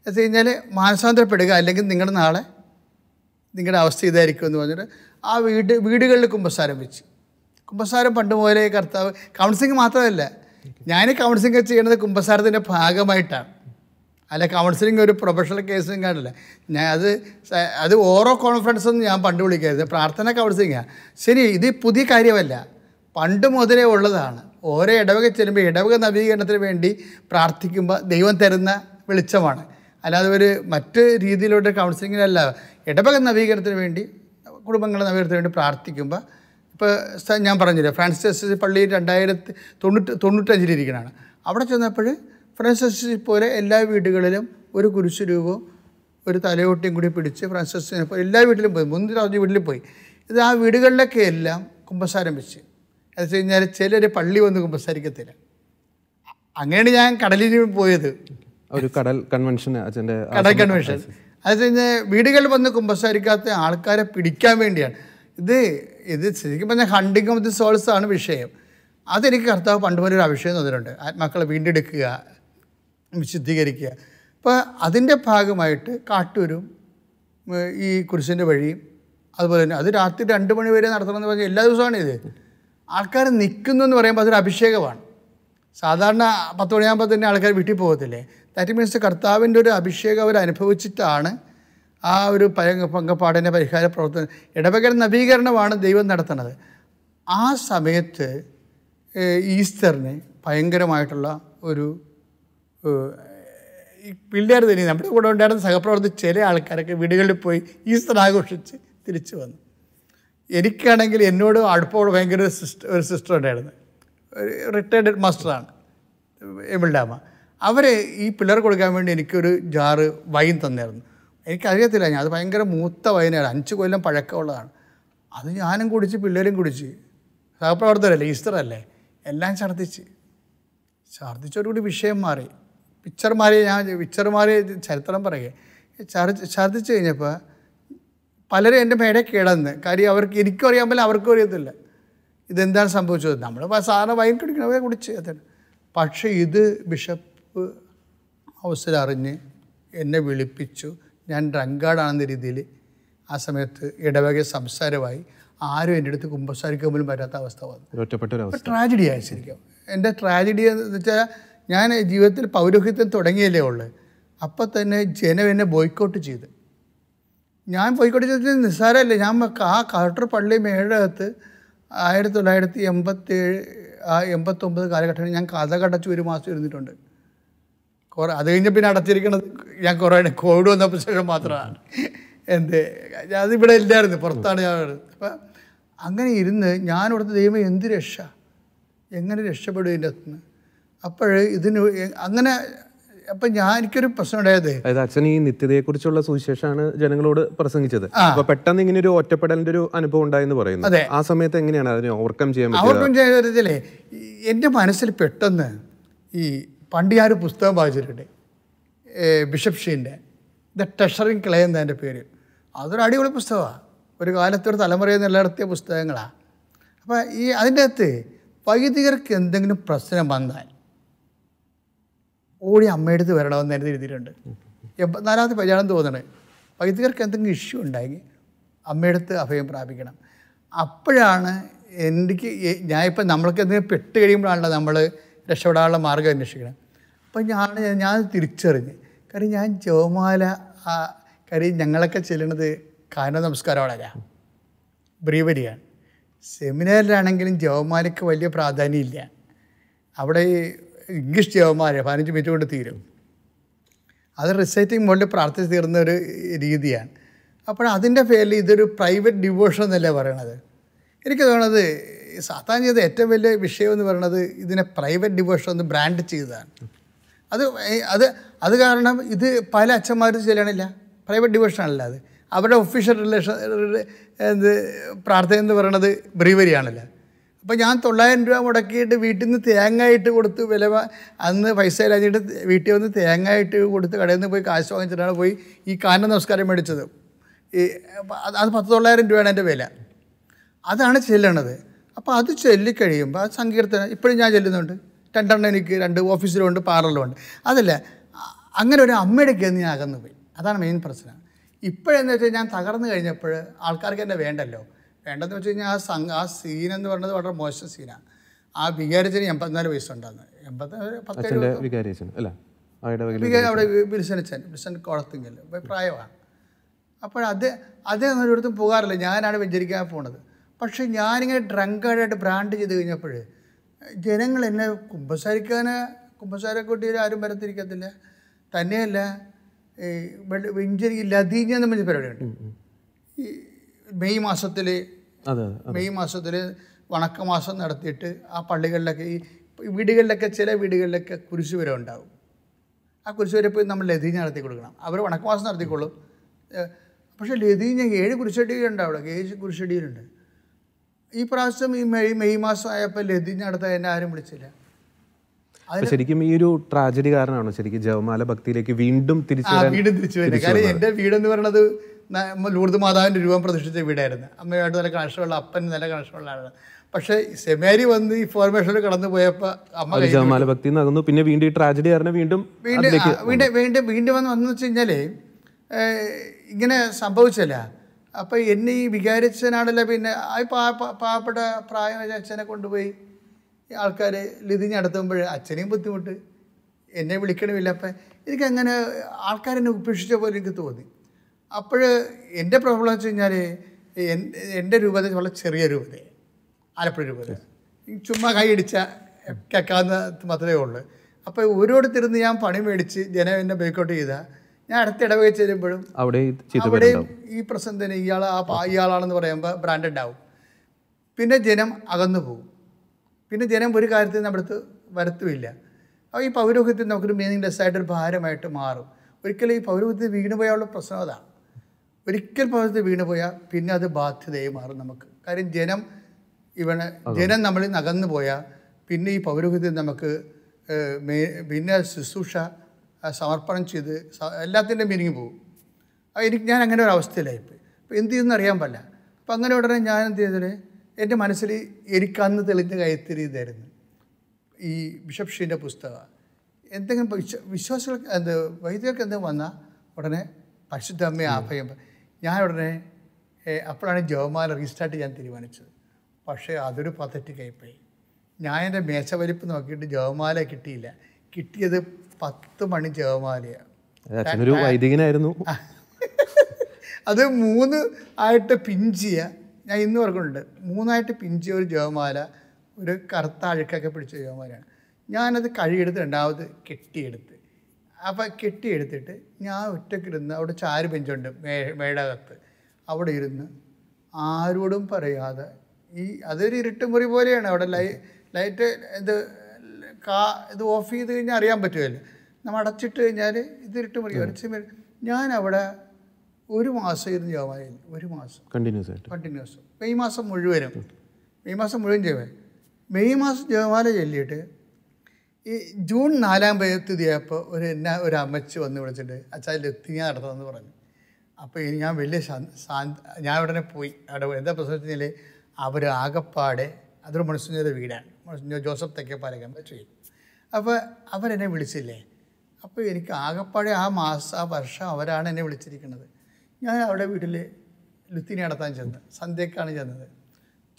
എന്ന് കഴിഞ്ഞാൽ മാനസാന്തരപ്പെടുക അല്ലെങ്കിൽ നിങ്ങളുടെ നാളെ നിങ്ങളുടെ അവസ്ഥ ഇതായിരിക്കും എന്ന് പറഞ്ഞിട്ട് ആ വീട് വീടുകളിൽ കുമ്പസാരം വെച്ച് കുമ്പസാരം പണ്ട് പോലെ കർത്താവ് കൗൺസിലിംഗ് മാത്രമല്ല ഞാൻ കൗൺസിലിംഗ് ചെയ്യുന്നത് കുമ്പസാരത്തിൻ്റെ ഭാഗമായിട്ടാണ് അല്ല കൗൺസിലിംഗ് ഒരു പ്രൊഫഷണൽ കേസും കാണില്ല ഞാൻ അത് അത് ഓരോ കോൺഫറൻസ് ഞാൻ പണ്ട് വിളിക്കരുത് പ്രാർത്ഥന കൗൺസിലിംഗാണ് ശരി ഇത് പുതിയ കാര്യമല്ല പണ്ട് മുതലേ ഉള്ളതാണ് ഓരോ ഇടവക ചെല്ലുമ്പോൾ ഇടവക നവീകരണത്തിന് വേണ്ടി പ്രാർത്ഥിക്കുമ്പോൾ ദൈവം തരുന്ന വെളിച്ചമാണ് അല്ലാതെ ഒരു മറ്റ് രീതിയിലോട്ട് കൗൺസിലിങ്ങിലല്ല ഇടവക നവീകരണത്തിന് വേണ്ടി കുടുംബങ്ങളുടെ നവീകരണത്തിന് വേണ്ടി പ്രാർത്ഥിക്കുമ്പോൾ ഇപ്പോൾ ഞാൻ പറഞ്ഞില്ലേ ഫ്രാൻസിസ് പള്ളി രണ്ടായിരത്തി തൊണ്ണൂറ്റ് തൊണ്ണൂറ്റഞ്ചിലിരിക്കണാണ് അവിടെ ചെന്നപ്പോൾ ഫ്രാൻസിസ് പോലെ എല്ലാ വീടുകളിലും ഒരു കുരിശ് രൂപവും ഒരു തലയോട്ടിയും കൂടി പിടിച്ച് ഫ്രാൻസിസിനെ എല്ലാ വീട്ടിലും പോയി മുന്തിരാജ് വീട്ടിലും പോയി ഇത് ആ വീടുകളിലൊക്കെ എല്ലാം കുമ്പസാരം വെച്ച് എന്ന് വെച്ച് കഴിഞ്ഞാൽ ചിലർ പള്ളി വന്ന് സംസാരിക്കത്തില്ല അങ്ങനെയാണ് ഞാൻ കടലിൽ പോയത് ഒരു കടൽ കൺവെൻഷൻ കടൽ കൺവെൻഷൻ അത് കഴിഞ്ഞാൽ വീടുകളിൽ വന്ന് കുമ്പസാരിക്കാത്ത ആൾക്കാരെ പിടിക്കാൻ വേണ്ടിയാണ് ഇത് ഇത് ശരിക്കും പറഞ്ഞാൽ ഹണ്ടിങ് ഓഫ് ദി സോൾസ് ആണ് വിഷയം അതെനിക്ക് കർത്താവ് പണ്ട് ഒരു അഭിഷേകം തന്നിട്ടുണ്ട് ആത്മാക്കളെ വീണ്ടെടുക്കുക വിശുദ്ധീകരിക്കുക അപ്പോൾ അതിൻ്റെ ഭാഗമായിട്ട് കാട്ടൂരും ഈ കുരിശിൻ്റെ വഴിയും അതുപോലെ തന്നെ അത് രാത്രി രണ്ട് മണി വരെ നടത്തണമെന്ന് പറഞ്ഞാൽ എല്ലാ ദിവസമാണ് ഇത് ആൾക്കാർ നിൽക്കുന്നു എന്ന് പറയുമ്പോൾ അതൊരു അഭിഷേകമാണ് സാധാരണ പത്ത് മണിയാകുമ്പോൾ തന്നെ ആൾക്കാർ വീട്ടിൽ പോകത്തില്ലേ ദാറ്റ് മീൻസ് കർത്താവിൻ്റെ ഒരു അഭിഷേകം അവർ അനുഭവിച്ചിട്ടാണ് ആ ഒരു പരങ്ങ പങ്കപ്പാടിൻ്റെ പരിഹാര പ്രവർത്തനം ഇടവകൽ നവീകരണമാണ് ദൈവം നടത്തുന്നത് ആ സമയത്ത് ഈസ്റ്ററിന് ഭയങ്കരമായിട്ടുള്ള ഒരു പിള്ളേർ തന്നെ നമ്മുടെ കൂടെ ഉണ്ടായിരുന്ന സഹപ്രവർത്തി ചില ആൾക്കാരൊക്കെ വീടുകളിൽ പോയി ഈസ്റ്റർ ആഘോഷിച്ച് തിരിച്ചു വന്നു എനിക്കാണെങ്കിൽ എന്നോട് അടുപ്പോട് ഭയങ്കര സിസ്റ്റർ ഒരു സിസ്റ്റർ ഉണ്ടായിരുന്നു റിട്ടയർഡ് മാസ്റ്ററാണ് എമിൾഡാമ അവർ ഈ പിള്ളേർ കൊടുക്കാൻ വേണ്ടി എനിക്കൊരു ജാറ് വൈൻ തന്നായിരുന്നു എനിക്കറിയത്തില്ല ഞാൻ അത് ഭയങ്കര മൂത്ത വൈനാണ് അഞ്ച് കൊല്ലം പഴക്കമുള്ളതാണ് അത് ഞാനും കുടിച്ച് പിള്ളേരും കുടിച്ച് സഹപ്രവർത്തകരല്ലേ ഈസ്റ്ററല്ലേ എല്ലാം ഛർദ്ദിച്ച് ഛർദ്ദിച്ചോടുകൂടി വിഷയം മാറി പിക്ചർ മാറി ഞാൻ മാറി ചരിത്രം പറയുക ഛർദ്ദിച്ച് കഴിഞ്ഞപ്പോൾ പലരും എൻ്റെ മേടെ കിടന്ന് കാര്യം അവർക്ക് എനിക്കും അറിയാൻ പറ്റില്ല അവർക്കും അറിയത്തില്ല ഇതെന്താണ് സംഭവിച്ചത് നമ്മൾ സാധാരണ വൈൻ കുടിക്കണവരെ കുടിച്ച് അതാണ് പക്ഷേ ഇത് ബിഷപ്പ് അവസരം അറിഞ്ഞ് എന്നെ വിളിപ്പിച്ചു ഞാൻ ഡ്രങ്കാർഡാണെന്ന രീതിയിൽ ആ സമയത്ത് ഇടവക സംസാരമായി ആരും എൻ്റെ അടുത്ത് കുമ്പസാരിക്കാൻ പോലും പറ്റാത്ത അവസ്ഥ വന്നു ട്രാജഡി ആയി എൻ്റെ ട്രാജഡി എന്ന് വെച്ചാൽ ഞാൻ ജീവിതത്തിൽ പൗരോഹിത്യം തുടങ്ങിയല്ലേ ഉള്ളൂ അപ്പം തന്നെ ജനം എന്നെ ബോയ്ക്കോട്ട് ചെയ്ത് ഞാൻ പോയിക്കോട്ടെ ചോദിച്ചത് നിസ്സാരമല്ലേ ഞാൻ ആ കാട്ടർ പള്ളി മേഴകത്ത് ആയിരത്തി തൊള്ളായിരത്തി എൺപത്തേഴ് ആ എൺപത്തൊമ്പത് കാലഘട്ടത്തിൽ ഞാൻ കഥ കടച്ചു ഒരു മാസം ഇരുന്നിട്ടുണ്ട് കുറേ അത് കഴിഞ്ഞ പിന്നെ അടച്ചിരിക്കണത് ഞാൻ കുറേ കോവിഡ് വന്നപ്പോൾ ശേഷം മാത്രമാണ് എൻ്റെ അതിവിടെ ഇല്ലായിരുന്നു പുറത്താണ് ഞാൻ അപ്പം അങ്ങനെ ഇരുന്ന് ഞാനിവിടുത്തെ ദൈവം എന്ത് രക്ഷ എങ്ങനെ രക്ഷപ്പെടും ഇതിൻ്റെ അകത്തുനിന്ന് അപ്പോൾ ഇതിന് അങ്ങനെ അപ്പൊ ഞാൻ എനിക്കൊരു പ്രശ്നം ഉണ്ടായത് അച്ഛൻ ഈ കുറിച്ചുള്ള സുവിശേഷമാണ് ജനങ്ങളോട് പ്രസംഗിച്ചത് അപ്പൊ പെട്ടെന്ന് ഇങ്ങനെ ഒരു ഒറ്റപ്പെടലിന്റെ ഒരു അനുഭവം ഉണ്ടായെന്ന് പറയുന്നു അതെ ആ സമയത്ത് എങ്ങനെയാണ് അതിനെ ഓവർകം ചെയ്യാൻ ഓവർകം ചെയ്യാൻ എന്റെ മനസ്സിൽ പെട്ടെന്ന് ഈ പണ്ട് ഞാനൊരു പുസ്തകം വായിച്ചിട്ടുണ്ട് ബിഷപ്പ് ഷീൻ്റെ ദ ട്രഷറിങ് ക്ലേ എന്ന എൻ്റെ പേര് അതൊരു അടിപൊളി പുസ്തകമാണ് ഒരു കാലത്തൊരു തലമുറയിൽ നിലനിർത്തിയ പുസ്തകങ്ങളാണ് അപ്പോൾ ഈ അതിൻ്റെ അകത്ത് വൈദികർക്ക് എന്തെങ്കിലും പ്രശ്നം വന്നാൽ ഓടി അമ്മയുടെ അടുത്ത് വരണമെന്ന് നേരത്തെ എഴുതിയിട്ടുണ്ട് നാലാമത്തെ പതിനാണെന്ന് തോന്നണേ വൈദികർക്ക് എന്തെങ്കിലും ഇഷ്യൂ ഉണ്ടെങ്കിൽ അമ്മയടുത്ത് അഭയം പ്രാപിക്കണം അപ്പോഴാണ് എനിക്ക് ഞാനിപ്പോൾ നമ്മൾക്ക് എന്തെങ്കിലും പെട്ട് കഴിയുമ്പോഴാണല്ലോ നമ്മൾ രക്ഷപ്പെടാനുള്ള മാർഗ്ഗം അന്വേഷിക്കണം അപ്പം ഞാൻ ഞാൻ തിരിച്ചറിഞ്ഞ് കാര്യം ഞാൻ ജോമാല കാര്യം ഞങ്ങളൊക്കെ ചെല്ലുന്നത് കാന നമസ്കാരമാണല്ല ബ്രീവരിയാണ് സെമിനാറിലാണെങ്കിലും ജോമാലയ്ക്ക് വലിയ പ്രാധാന്യമില്ല അവിടെ ഇംഗ്ലീഷ് ജീവന്മാരെ പതിനഞ്ച് മിനിറ്റ് കൊണ്ട് തീരും അത് റിസൈറ്റിംഗ് മോഡിൽ പ്രാർത്ഥിച്ച് തീർന്ന ഒരു രീതിയാണ് അപ്പോൾ അതിൻ്റെ പേരിൽ ഇതൊരു പ്രൈവറ്റ് ഡിവോഷൻ എന്നല്ലേ പറയണത് എനിക്ക് തോന്നുന്നത് സാത്താൻ ചെയ്ത ഏറ്റവും വലിയ വിഷയം എന്ന് പറയുന്നത് ഇതിനെ പ്രൈവറ്റ് ഡിവോഷൻ ഒന്ന് ബ്രാൻഡ് ചെയ്തതാണ് അത് അത് അത് കാരണം ഇത് പല അച്ഛന്മാരും ചെല്ലണില്ല പ്രൈവറ്റ് ഡിവോഷൻ അല്ല അത് അവരുടെ ഒഫീഷ്യൽ റിലേഷൻ എന്ത് പ്രാർത്ഥന എന്ന് പറയുന്നത് ബ്രീവരി ആണല്ലോ അപ്പോൾ ഞാൻ തൊള്ളായിരം രൂപ മുടക്കിയിട്ട് വീട്ടിൽ നിന്ന് തേങ്ങ കൊടുത്തു കൊടുത്ത് വില അന്ന് പൈസ ഇല്ലാഞ്ഞിട്ട് വീട്ടിൽ വന്ന് തേങ്ങ ഇട്ട് കൊടുത്ത് കടയിൽ നിന്ന് പോയി കാശ് വാങ്ങിച്ചിട്ടാണ് പോയി ഈ കാനം നമസ്കാരം മേടിച്ചത് ഈ അത് പത്ത് തൊള്ളായിരം രൂപയാണ് എൻ്റെ വില അതാണ് ചെല്ലണത് അപ്പോൾ അത് ചൊല്ലിക്കഴിയുമ്പോൾ അത് സങ്കീർത്തനം ഇപ്പോഴും ഞാൻ ചെല്ലുന്നുണ്ട് രണ്ടെണ്ണം എനിക്ക് രണ്ട് ഓഫീസിലുമുണ്ട് പാർലറിലുമുണ്ട് അതല്ല അങ്ങനെ ഒരു അമ്മയുടെ കേന്ന് ഞാൻ അകന്നു പോയി അതാണ് മെയിൻ പ്രശ്നം ഇപ്പോഴെന്ന് വെച്ചാൽ ഞാൻ തകർന്നു കഴിഞ്ഞപ്പോൾ ആൾക്കാർക്ക് എന്നെ വേണ്ടല്ലോ വേണ്ടതെന്ന് വെച്ച് കഴിഞ്ഞാൽ ആ സംഘ ആ സീൻ എന്ന് പറഞ്ഞത് വളരെ മോശം സീനാണ് ആ വികാരത്തിന് എൺപത്തിനാല് വയസ്സുണ്ടായിരുന്നു എൺപത്തി പത്തേഴ് അവിടെ ബിൽസനച്ചൻ ബിൽസൻ കുളത്തിങ്കൽ പ്രായമാണ് അപ്പോൾ അത് അദ്ദേഹം ഒരിടത്തും പോകാറില്ല ഞാനാണ് വെഞ്ചരിക്കാൻ പോണത് പക്ഷേ ഞാനിങ്ങനെ ഡ്രങ്കായിട്ട് ബ്രാൻഡ് ചെയ്ത് കഴിഞ്ഞപ്പോൾ ജനങ്ങൾ എന്നെ കുമ്പസാരിക്കാൻ കുമ്പസാരക്കുട്ടിയിൽ ആരും വരത്തിരിക്കത്തില്ല തന്നെയല്ല ഈ വെഞ്ചരി ലതീഞ്ഞെന്ന് പറഞ്ഞ പരിപാടിയുണ്ട് ഈ മെയ് മാസത്തിൽ മെയ് മാസത്തിൽ വണക്കമാസം നടത്തിയിട്ട് ആ പള്ളികളിലൊക്കെ ഈ വീടുകളിലൊക്കെ ചില വീടുകളിലൊക്കെ കുരിശ് വരെ ആ കുരിശ് വരെ പോയി നമ്മൾ ലതീഞ്ഞ നടത്തി കൊടുക്കണം അവർ വണക്കമാസം നടത്തിക്കൊള്ളും പക്ഷേ ലതീഞ്ഞ ഏഴ് കുരിശടിയിലുണ്ട് അവിടെ ഏഴ് കുരിശടിയിലുണ്ട് ഈ പ്രാവശ്യം ഈ മെയ് മെയ് മാസം ആയപ്പോൾ ലതീഞ്ഞ നടത്താൻ എന്നെ ആരും വിളിച്ചില്ല ശരിക്കും ഈ ഒരു ട്രാജഡി കാരണമാണോ ശരിക്കും ജവമാല ഭക്തിയിലേക്ക് വീണ്ടും തിരിച്ചു വീണ്ടും തിരിച്ചു വരുന്നത് കാരണം എൻ്റെ വീടെന്ന് പറയുന്നത് ലൂർദ് മാതാവിൻ്റെ രൂപം പ്രതിഷ്ഠിച്ച വീടായിരുന്നു അമ്മയുമായിട്ട് നല്ല കണക്ഷനുള്ള അപ്പൻ നല്ല കണക്ഷനുള്ള ആളാണ് പക്ഷേ സെമേരി വന്ന് ഈ ഫോർമേഷനിൽ കടന്നു പോയപ്പോൾ അമ്മ ഭക്തി നടന്നു പിന്നെ വീണ്ടും ഈ ട്രാജഡി കാരണം വീണ്ടും വീണ്ടും വീണ്ടും വീണ്ടും വന്ന് വന്നു വെച്ച് കഴിഞ്ഞാൽ ഇങ്ങനെ സംഭവിച്ചല്ല അപ്പോൾ എന്നെ ഈ വികാരിച്ചനാണല്ലോ പിന്നെ ആ പാവപ്പെട്ട വെച്ച അച്ഛനെ കൊണ്ടുപോയി ആൾക്കാർ ലിതിഞ്ഞ് നടത്തുമ്പോൾ അച്ഛനെയും ബുദ്ധിമുട്ട് എന്നെ വിളിക്കണമില്ല അപ്പം എനിക്കങ്ങനെ ആൾക്കാരെന്നെ ഉപേക്ഷിച്ച പോലെ എനിക്ക് തോന്നി അപ്പോൾ എൻ്റെ പ്രോബ്ലം എന്ന് വെച്ച് കഴിഞ്ഞാൽ എൻ്റെ രൂപത വളരെ ചെറിയ രൂപത ആലപ്പുഴ രൂപത ചുമ്മാ കൈയടിച്ച കേൾക്കാവുന്ന മാത്രമേ ഉള്ളൂ അപ്പോൾ ഓരോരുത്തരുന്ന് ഞാൻ പണി മേടിച്ച് ജനം എന്നെ ബൈക്കൗട്ട് ചെയ്താൽ ഞാൻ അടുത്ത ഇടവകയിൽ ചെല്ലുമ്പോഴും അവിടെയും ഈ പ്രസംഗത്തിന് ഇയാൾ ആ ഇയാളാണെന്ന് പറയുമ്പോൾ ബ്രാൻഡഡ് ആവും പിന്നെ ജനം അകന്നു പോകും പിന്നെ ജനം ഒരു കാര്യത്തിൽ നമ്മുടെ അടുത്ത് വരത്തുമില്ല അപ്പോൾ ഈ പൗരോഹിത്യം നമുക്കൊരു മീനിങ് ലെസ്സായിട്ടൊരു ഭാരമായിട്ട് മാറും ഒരിക്കലും ഈ പൗരോഹിത്യം വീണുപോയുള്ള പ്രശ്നം അതാണ് ഒരിക്കൽ പ്രവർത്തി വീണ് പോയാൽ പിന്നെ അത് ബാധ്യതയായി മാറും നമുക്ക് കാര്യം ജനം ഇവനെ ജനം നമ്മളിൽ നകന്നു പോയാൽ പിന്നെ ഈ പൗരോഹിത്യം നമുക്ക് പിന്നെ ശുശ്രൂഷ സമർപ്പണം ചെയ്ത് എല്ലാത്തിൻ്റെയും മീനിങ് പോകും എനിക്ക് ഞാൻ അങ്ങനെ ഒരു അവസ്ഥയിലായി അപ്പോൾ എന്ത് ചെയ്യുന്നു അറിയാൻ പറ്റില്ല അപ്പോൾ അങ്ങനെ ഉടനെ ഞാൻ എന്ത് ചെയ്തത് എൻ്റെ മനസ്സിൽ എനിക്കന്ന് തെളിഞ്ഞ കയത്തിരി ഇതായിരുന്നു ഈ ബിഷപ്പ് ഷീൻ്റെ പുസ്തകം എന്തെങ്കിലും വിശ്വാസികൾക്ക് എന്ത് വൈദികർക്ക് എന്തെങ്കിലും വന്നാൽ ഉടനെ പരിശുദ്ധ ആഭയം ഞാൻ ഉടനെ അപ്പോഴാണ് ജവമാല റീസ്റ്റാർട്ട് ചെയ്യാൻ തീരുമാനിച്ചത് പക്ഷേ അതൊരു പതറ്റിക്കായിപ്പോയി ഞാൻ എൻ്റെ മേശ വലിപ്പ് നോക്കിയിട്ട് ജവമാല കിട്ടിയില്ല കിട്ടിയത് പത്ത് മണി ജവമാലയാണ് അത് മൂന്ന് ആയിട്ട് പിഞ്ചിയ ഞാൻ ഇന്ന് ഓർക്കുന്നുണ്ട് മൂന്നായിട്ട് പിഞ്ചിയ ഒരു ജവമാല ഒരു കറുത്ത അഴുക്കൊക്കെ പിടിച്ച ജവമാലയാണ് ഞാനത് കഴുകിയെടുത്ത് രണ്ടാമത് കെട്ടിയെടുത്ത് അപ്പം കെട്ടിയെടുത്തിട്ട് ഞാൻ ഒറ്റക്കിരുന്ന് അവിടെ ചാരു ബെഞ്ചുണ്ട് മേ മേടകത്ത് അവിടെ ഇരുന്ന് ആരോടും പറയാതെ ഈ അതൊരു ഇരുട്ടുമുറി പോലെയാണ് അവിടെ ലൈ ലൈറ്റ് ഇത് കാ ഇത് ഓഫ് ചെയ്ത് കഴിഞ്ഞാൽ അറിയാൻ പറ്റുമല്ലോ നമ്മൾ അടച്ചിട്ട് കഴിഞ്ഞാൽ ഇത് ഇരുട്ടുമുറി അടച്ച് ഞാൻ അവിടെ ഒരു മാസം ഇരുന്ന് ജോബായി ഒരു മാസം കണ്ടിന്യൂസ് ആയിട്ട് കണ്ടിന്യൂസ് മെയ് മാസം മുഴുവനും മെയ് മാസം മുഴുവൻ ജോബായി മെയ് മാസം ജോമാല ചൊല്ലിയിട്ട് ഈ ജൂൺ നാലാം തീയതിയായപ്പോൾ ഒരു എന്നാ ഒരു അമ്മച്ചി വന്ന് വിളിച്ചിട്ട് അച്ഛാ എത്തി ഞാൻ നടത്തണമെന്ന് പറഞ്ഞു അപ്പോൾ ഇനി ഞാൻ വലിയ ഞാൻ ഉടനെ പോയി അവിടെ എന്താ പ്രശ്നത്തിൽ അവർ ആകപ്പാടെ അതൊരു മനുഷ്യൻ്റെ വീടാണ് മനുഷ്യ ജോസഫ് തെക്കേപ്പാലകം ചെയ്യും അപ്പോൾ അവരെന്നെ വിളിച്ചില്ലേ അപ്പോൾ എനിക്ക് ആകപ്പാടെ ആ മാസം ആ വർഷം അവരാണ് എന്നെ വിളിച്ചിരിക്കുന്നത് ഞാൻ അവിടെ വീട്ടിൽ ലുത്തിനി നടത്താൻ ചെന്ന് സന്ധ്യക്കാണ് ചെന്നത്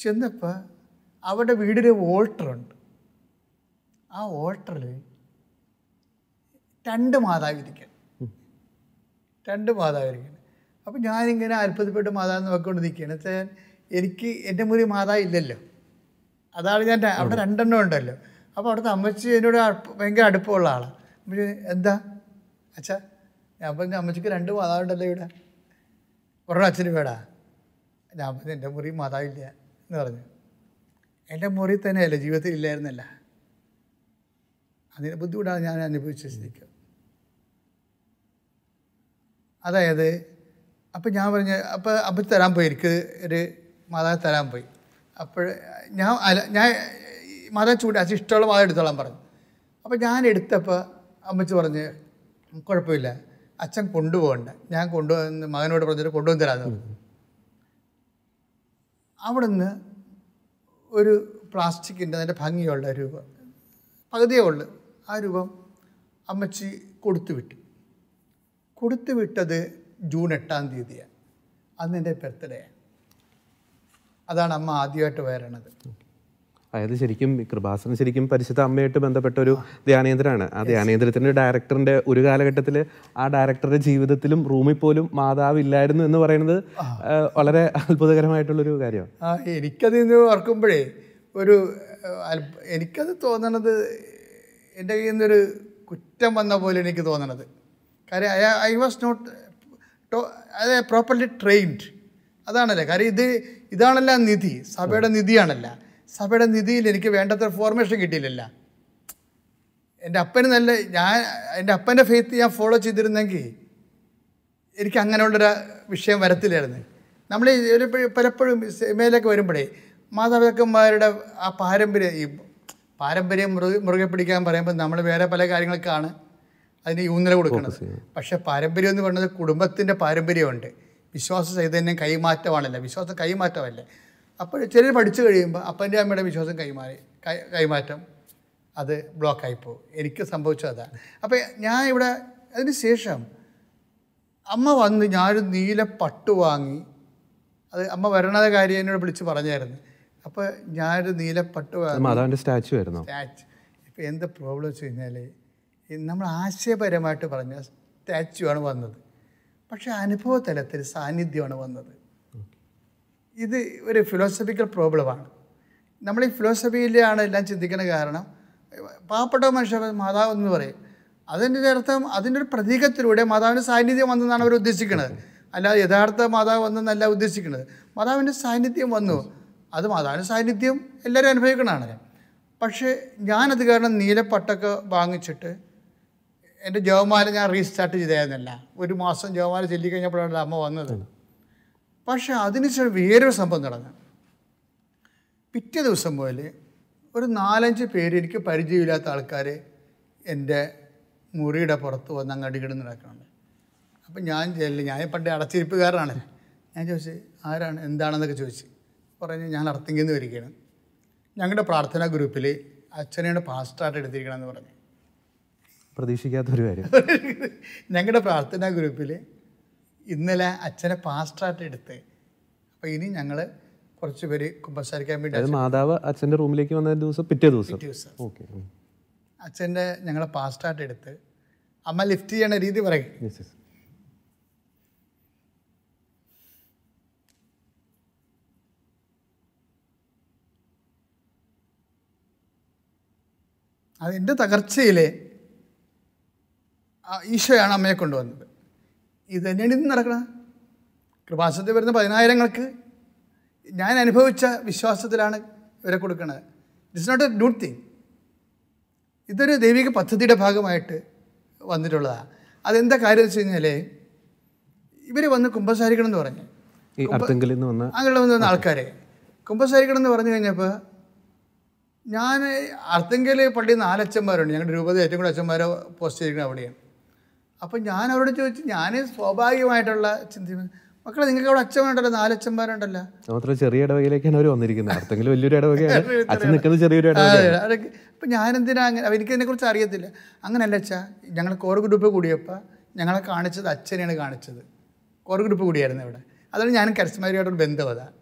ചെന്നപ്പോൾ അവരുടെ വീടിന് വോൾട്ടറുണ്ട് ആ ഓൾട്ടറിൽ രണ്ട് മാതാവിരിക്കണം രണ്ട് മാതാവിരിക്കണം അപ്പം ഞാനിങ്ങനെ അത്ഭുതപ്പെട്ട് മാതാവ് നോക്കിക്കൊണ്ട് നിൽക്കുകയാണ് വെച്ചാൽ എനിക്ക് എൻ്റെ മുറി മാതാവ് ഇല്ലല്ലോ അതാണ് ഞാൻ അവിടെ രണ്ടെണ്ണം ഉണ്ടല്ലോ അപ്പോൾ അവിടുത്തെ അമ്മച്ചി എന്നോട് ഭയങ്കര അടുപ്പമുള്ള ആളാണ് അമ്മച്ചി എന്താ അച്ഛാ ഞാൻ പറഞ്ഞു അമ്മച്ചിക്ക് രണ്ട് മാതാവുണ്ടല്ലോ ഇവിടെ ഒരെണ്ണം അച്ഛന് വേടാ ഞാൻ പറഞ്ഞു എൻ്റെ മുറി മാതാവില്ല എന്ന് പറഞ്ഞു എൻ്റെ മുറി തന്നെയല്ല ജീവിതത്തിൽ ഇല്ലായിരുന്നല്ല അതിന് ബുദ്ധിമുട്ടാണ് ഞാൻ അനുഭവിച്ച സ്ഥിതിക്ക് അതായത് അപ്പം ഞാൻ പറഞ്ഞ അപ്പോൾ അപ്പം തരാൻ പോയി എനിക്ക് ഒരു മാതാവ് തരാൻ പോയി അപ്പോൾ ഞാൻ അല്ല ഞാൻ മാതാവ് ചൂട് അച്ഛൻ ഇഷ്ടമുള്ള മാതാവ് എടുത്തോളാൻ പറഞ്ഞു അപ്പോൾ ഞാൻ എടുത്തപ്പോൾ അമ്മച്ച് പറഞ്ഞ് കുഴപ്പമില്ല അച്ഛൻ കൊണ്ടുപോകണ്ട ഞാൻ കൊണ്ടുവന്ന് മകനോട് പറഞ്ഞിട്ട് കൊണ്ടുവന്ന് തരാമെന്ന് അവിടെ നിന്ന് ഒരു പ്ലാസ്റ്റിക്കിൻ്റെ അതിൻ്റെ ഭംഗിയുള്ള രൂപ പകുതിയേ ഉള്ളൂ ആ രൂപം അമ്മച്ചി കൊടുത്തു വിട്ടു കൊടുത്തു വിട്ടത് ജൂൺ എട്ടാം തീയതിയാണ് അന്ന് എൻ്റെ ബർത്ത്ഡേയാണ് അതാണ് അമ്മ ആദ്യമായിട്ട് വരണത് അതായത് ശരിക്കും കൃപാസനം ശരിക്കും പരിശുദ്ധ അമ്മയായിട്ട് ബന്ധപ്പെട്ട ഒരു ധ്യാനേന്ദ്രാണ് ആ ധ്യാനേന്ദ്രത്തിൻ്റെ ഡയറക്ടറിൻ്റെ ഒരു കാലഘട്ടത്തിൽ ആ ഡയറക്ടറുടെ ജീവിതത്തിലും റൂമിൽ പോലും ഇല്ലായിരുന്നു എന്ന് പറയുന്നത് വളരെ അത്ഭുതകരമായിട്ടുള്ളൊരു കാര്യമാണ് എനിക്കത് ഇന്ന് ഓർക്കുമ്പോഴേ ഒരു എനിക്കത് തോന്നണത് എൻ്റെ കയ്യിൽ നിന്നൊരു കുറ്റം വന്ന പോലെ എനിക്ക് തോന്നണത് കാര്യം ഐ ഐ വാസ് നോട്ട് അത് പ്രോപ്പർലി ട്രെയിൻഡ് അതാണല്ലേ കാര്യം ഇത് ഇതാണല്ല നിധി സഭയുടെ നിധിയാണല്ല സഭയുടെ നിധിയിൽ എനിക്ക് വേണ്ടത്ര ഫോർമേഷൻ കിട്ടിയില്ലല്ല എൻ്റെ അപ്പന് നല്ല ഞാൻ എൻ്റെ അപ്പൻ്റെ ഫെയ്ത്ത് ഞാൻ ഫോളോ ചെയ്തിരുന്നെങ്കിൽ എനിക്ക് അങ്ങനെയുള്ളൊരു വിഷയം വരത്തില്ലായിരുന്നു നമ്മൾ ഒരു പലപ്പോഴും സിനിമയിലൊക്കെ വരുമ്പോഴേ മാതാപിതാക്കന്മാരുടെ ആ പാരമ്പര്യം ഈ പാരമ്പര്യം മുറുകെ മുറുകെ പിടിക്കാൻ പറയുമ്പോൾ നമ്മൾ വേറെ പല കാര്യങ്ങൾക്കാണ് അതിന് ഊന്നൽ കൊടുക്കുന്നത് പക്ഷേ പാരമ്പര്യം എന്ന് പറയുന്നത് കുടുംബത്തിൻ്റെ പാരമ്പര്യമുണ്ട് വിശ്വാസ ചൈതന്യം കൈമാറ്റമാണല്ല വിശ്വാസം കൈമാറ്റമല്ലേ അപ്പോൾ ചെറിയ പഠിച്ചു കഴിയുമ്പോൾ അപ്പൻ്റെ അമ്മയുടെ വിശ്വാസം കൈമാറി കൈമാറ്റം അത് ബ്ലോക്കായി പോകും എനിക്ക് സംഭവിച്ചത് അതാണ് അപ്പോൾ ഞാൻ ഇവിടെ അതിന് ശേഷം അമ്മ വന്ന് ഞാനൊരു നീല പട്ട് വാങ്ങി അത് അമ്മ വരണത കാര്യം എന്നോട് വിളിച്ച് പറഞ്ഞായിരുന്നു അപ്പോൾ ഞാനൊരു നീലപ്പട്ട് മാതാവിൻ്റെ സ്റ്റാച്ചു ആയിരുന്നു സ്റ്റാച്ചു ഇപ്പോൾ എന്ത് പ്രോബ്ലം വെച്ച് കഴിഞ്ഞാൽ നമ്മൾ ആശയപരമായിട്ട് പറഞ്ഞ സ്റ്റാച്ചു ആണ് വന്നത് പക്ഷേ അനുഭവതലത്തിൽ സാന്നിധ്യമാണ് വന്നത് ഇത് ഒരു ഫിലോസഫിക്കൽ പ്രോബ്ലമാണ് നമ്മൾ ഈ ഫിലോസഫിയിലാണ് എല്ലാം ചിന്തിക്കുന്ന കാരണം പാവപ്പെട്ട മനുഷ്യ മാതാവ് എന്ന് പറയും അതിൻ്റെ അർത്ഥം അതിൻ്റെ ഒരു പ്രതീകത്തിലൂടെ മാതാവിൻ്റെ സാന്നിധ്യം വന്നെന്നാണ് അവർ ഉദ്ദേശിക്കുന്നത് അല്ലാതെ യഥാർത്ഥ മാതാവ് വന്നെന്നല്ല ഉദ്ദേശിക്കുന്നത് മാതാവിൻ്റെ സാന്നിധ്യം വന്നു അത് മാതാവിൻ്റെ സാന്നിധ്യം എല്ലാവരും അനുഭവിക്കണതാണ് പക്ഷേ ഞാനത് കാരണം നീലപ്പട്ടൊക്കെ വാങ്ങിച്ചിട്ട് എൻ്റെ ജവമാല ഞാൻ റീസ്റ്റാർട്ട് ചെയ്തായിരുന്നില്ല ഒരു മാസം ജവമാല ചൊല്ലിക്കഴിഞ്ഞപ്പോഴാണ് അമ്മ വന്നത് പക്ഷേ അതിനുശേഷം വേറൊരു സംഭവം നടന്നു പിറ്റേ ദിവസം മുതൽ ഒരു നാലഞ്ച് പേര് എനിക്ക് പരിചയമില്ലാത്ത ആൾക്കാർ എൻ്റെ മുറിയുടെ പുറത്ത് വന്ന് അങ്ങ് അടിക്കടി നടക്കുന്നുണ്ട് അപ്പം ഞാൻ ചെല്ലു ഞാൻ പണ്ട് അടച്ചിരിപ്പുകാരനാണ് ഞാൻ ചോദിച്ചു ആരാണ് എന്താണെന്നൊക്കെ ചോദിച്ചു പറഞ്ഞ് ഞാൻ അർത്തിങ്കിൽ നിന്ന് വരികയാണ് ഞങ്ങളുടെ പ്രാർത്ഥനാ ഗ്രൂപ്പിൽ അച്ഛനെയാണ് പാസ്റ്റായിട്ട് എടുത്തിരിക്കണമെന്ന് പറഞ്ഞു പ്രതീക്ഷിക്കാത്തൊരു കാര്യം ഞങ്ങളുടെ പ്രാർത്ഥനാ ഗ്രൂപ്പിൽ ഇന്നലെ അച്ഛനെ പാസ്റ്റായിട്ട് എടുത്ത് അപ്പോൾ ഇനി ഞങ്ങൾ കുറച്ച് പേര് കുമ്പസാരിക്കാൻ വേണ്ടി മാതാവ് അച്ഛൻ്റെ റൂമിലേക്ക് വന്ന ദിവസം പിറ്റേ ദിവസം ഓക്കെ അച്ഛൻ്റെ ഞങ്ങളെ പാസ്റ്റായിട്ട് എടുത്ത് അമ്മ ലിഫ്റ്റ് ചെയ്യണ രീതി പറയും അതിൻ്റെ തകർച്ചയിൽ ഈശോയാണ് അമ്മയെ കൊണ്ടുവന്നത് ഇത് തന്നെയാണ് ഇത് നടക്കുന്നത് കൃപാസനത്തിൽ വരുന്ന പതിനായിരങ്ങൾക്ക് ഞാൻ അനുഭവിച്ച വിശ്വാസത്തിലാണ് ഇവരെ കൊടുക്കുന്നത് it's not a good thing ഇതൊരു ദൈവിക പദ്ധതിയുടെ ഭാഗമായിട്ട് വന്നിട്ടുള്ളതാണ് അതെന്താ കാര്യം വെച്ച് കഴിഞ്ഞാൽ ഇവർ വന്ന് കുമ്പസാരിക്കണം എന്ന് പറഞ്ഞു അങ്ങനെ വന്ന് വന്ന ആൾക്കാരെ കുമ്പസാരിക്കണം എന്ന് പറഞ്ഞു കഴിഞ്ഞപ്പോൾ ഞാൻ അർത്തിങ്കൽ പള്ളി നാലച്ഛന്മാരുണ്ട് ഞങ്ങളുടെ രൂപത ഏറ്റവും കൂടുതൽ അച്ഛന്മാരെ പോസ്റ്റ് ചെയ്തിരിക്കുന്നത് അവിടെയാണ് അപ്പം ഞാൻ അവരോട് ചോദിച്ചു ഞാൻ സ്വാഭാവികമായിട്ടുള്ള ചിന്ത മക്കളെ നിങ്ങൾക്ക് അവിടെ അച്ഛൻ വേണ്ടല്ലോ നാലച്ഛന്മാരുണ്ടല്ലോ ചെറിയ ഇടവകയിലേക്കാണ് അവർ വന്നിരിക്കുന്നത് വലിയൊരു ഇടവകയാണ് ചെറിയൊരു ഇടവകയാണ് അപ്പം ഞാനെന്തിനാ അങ്ങനെ എനിക്കതിനെ കുറിച്ച് അറിയത്തില്ല അങ്ങനെയല്ല അച്ഛാ ഞങ്ങൾ കോർ ഗ്രൂപ്പ് കൂടിയപ്പോൾ ഞങ്ങളെ കാണിച്ചത് അച്ഛനെയാണ് കാണിച്ചത് കോർ ഗ്രൂപ്പ് കൂടിയായിരുന്നു ഇവിടെ അതുകൊണ്ട് ഞാൻ കരസ്മാരിയായിട്ടൊരു ബന്ധം അതാണ്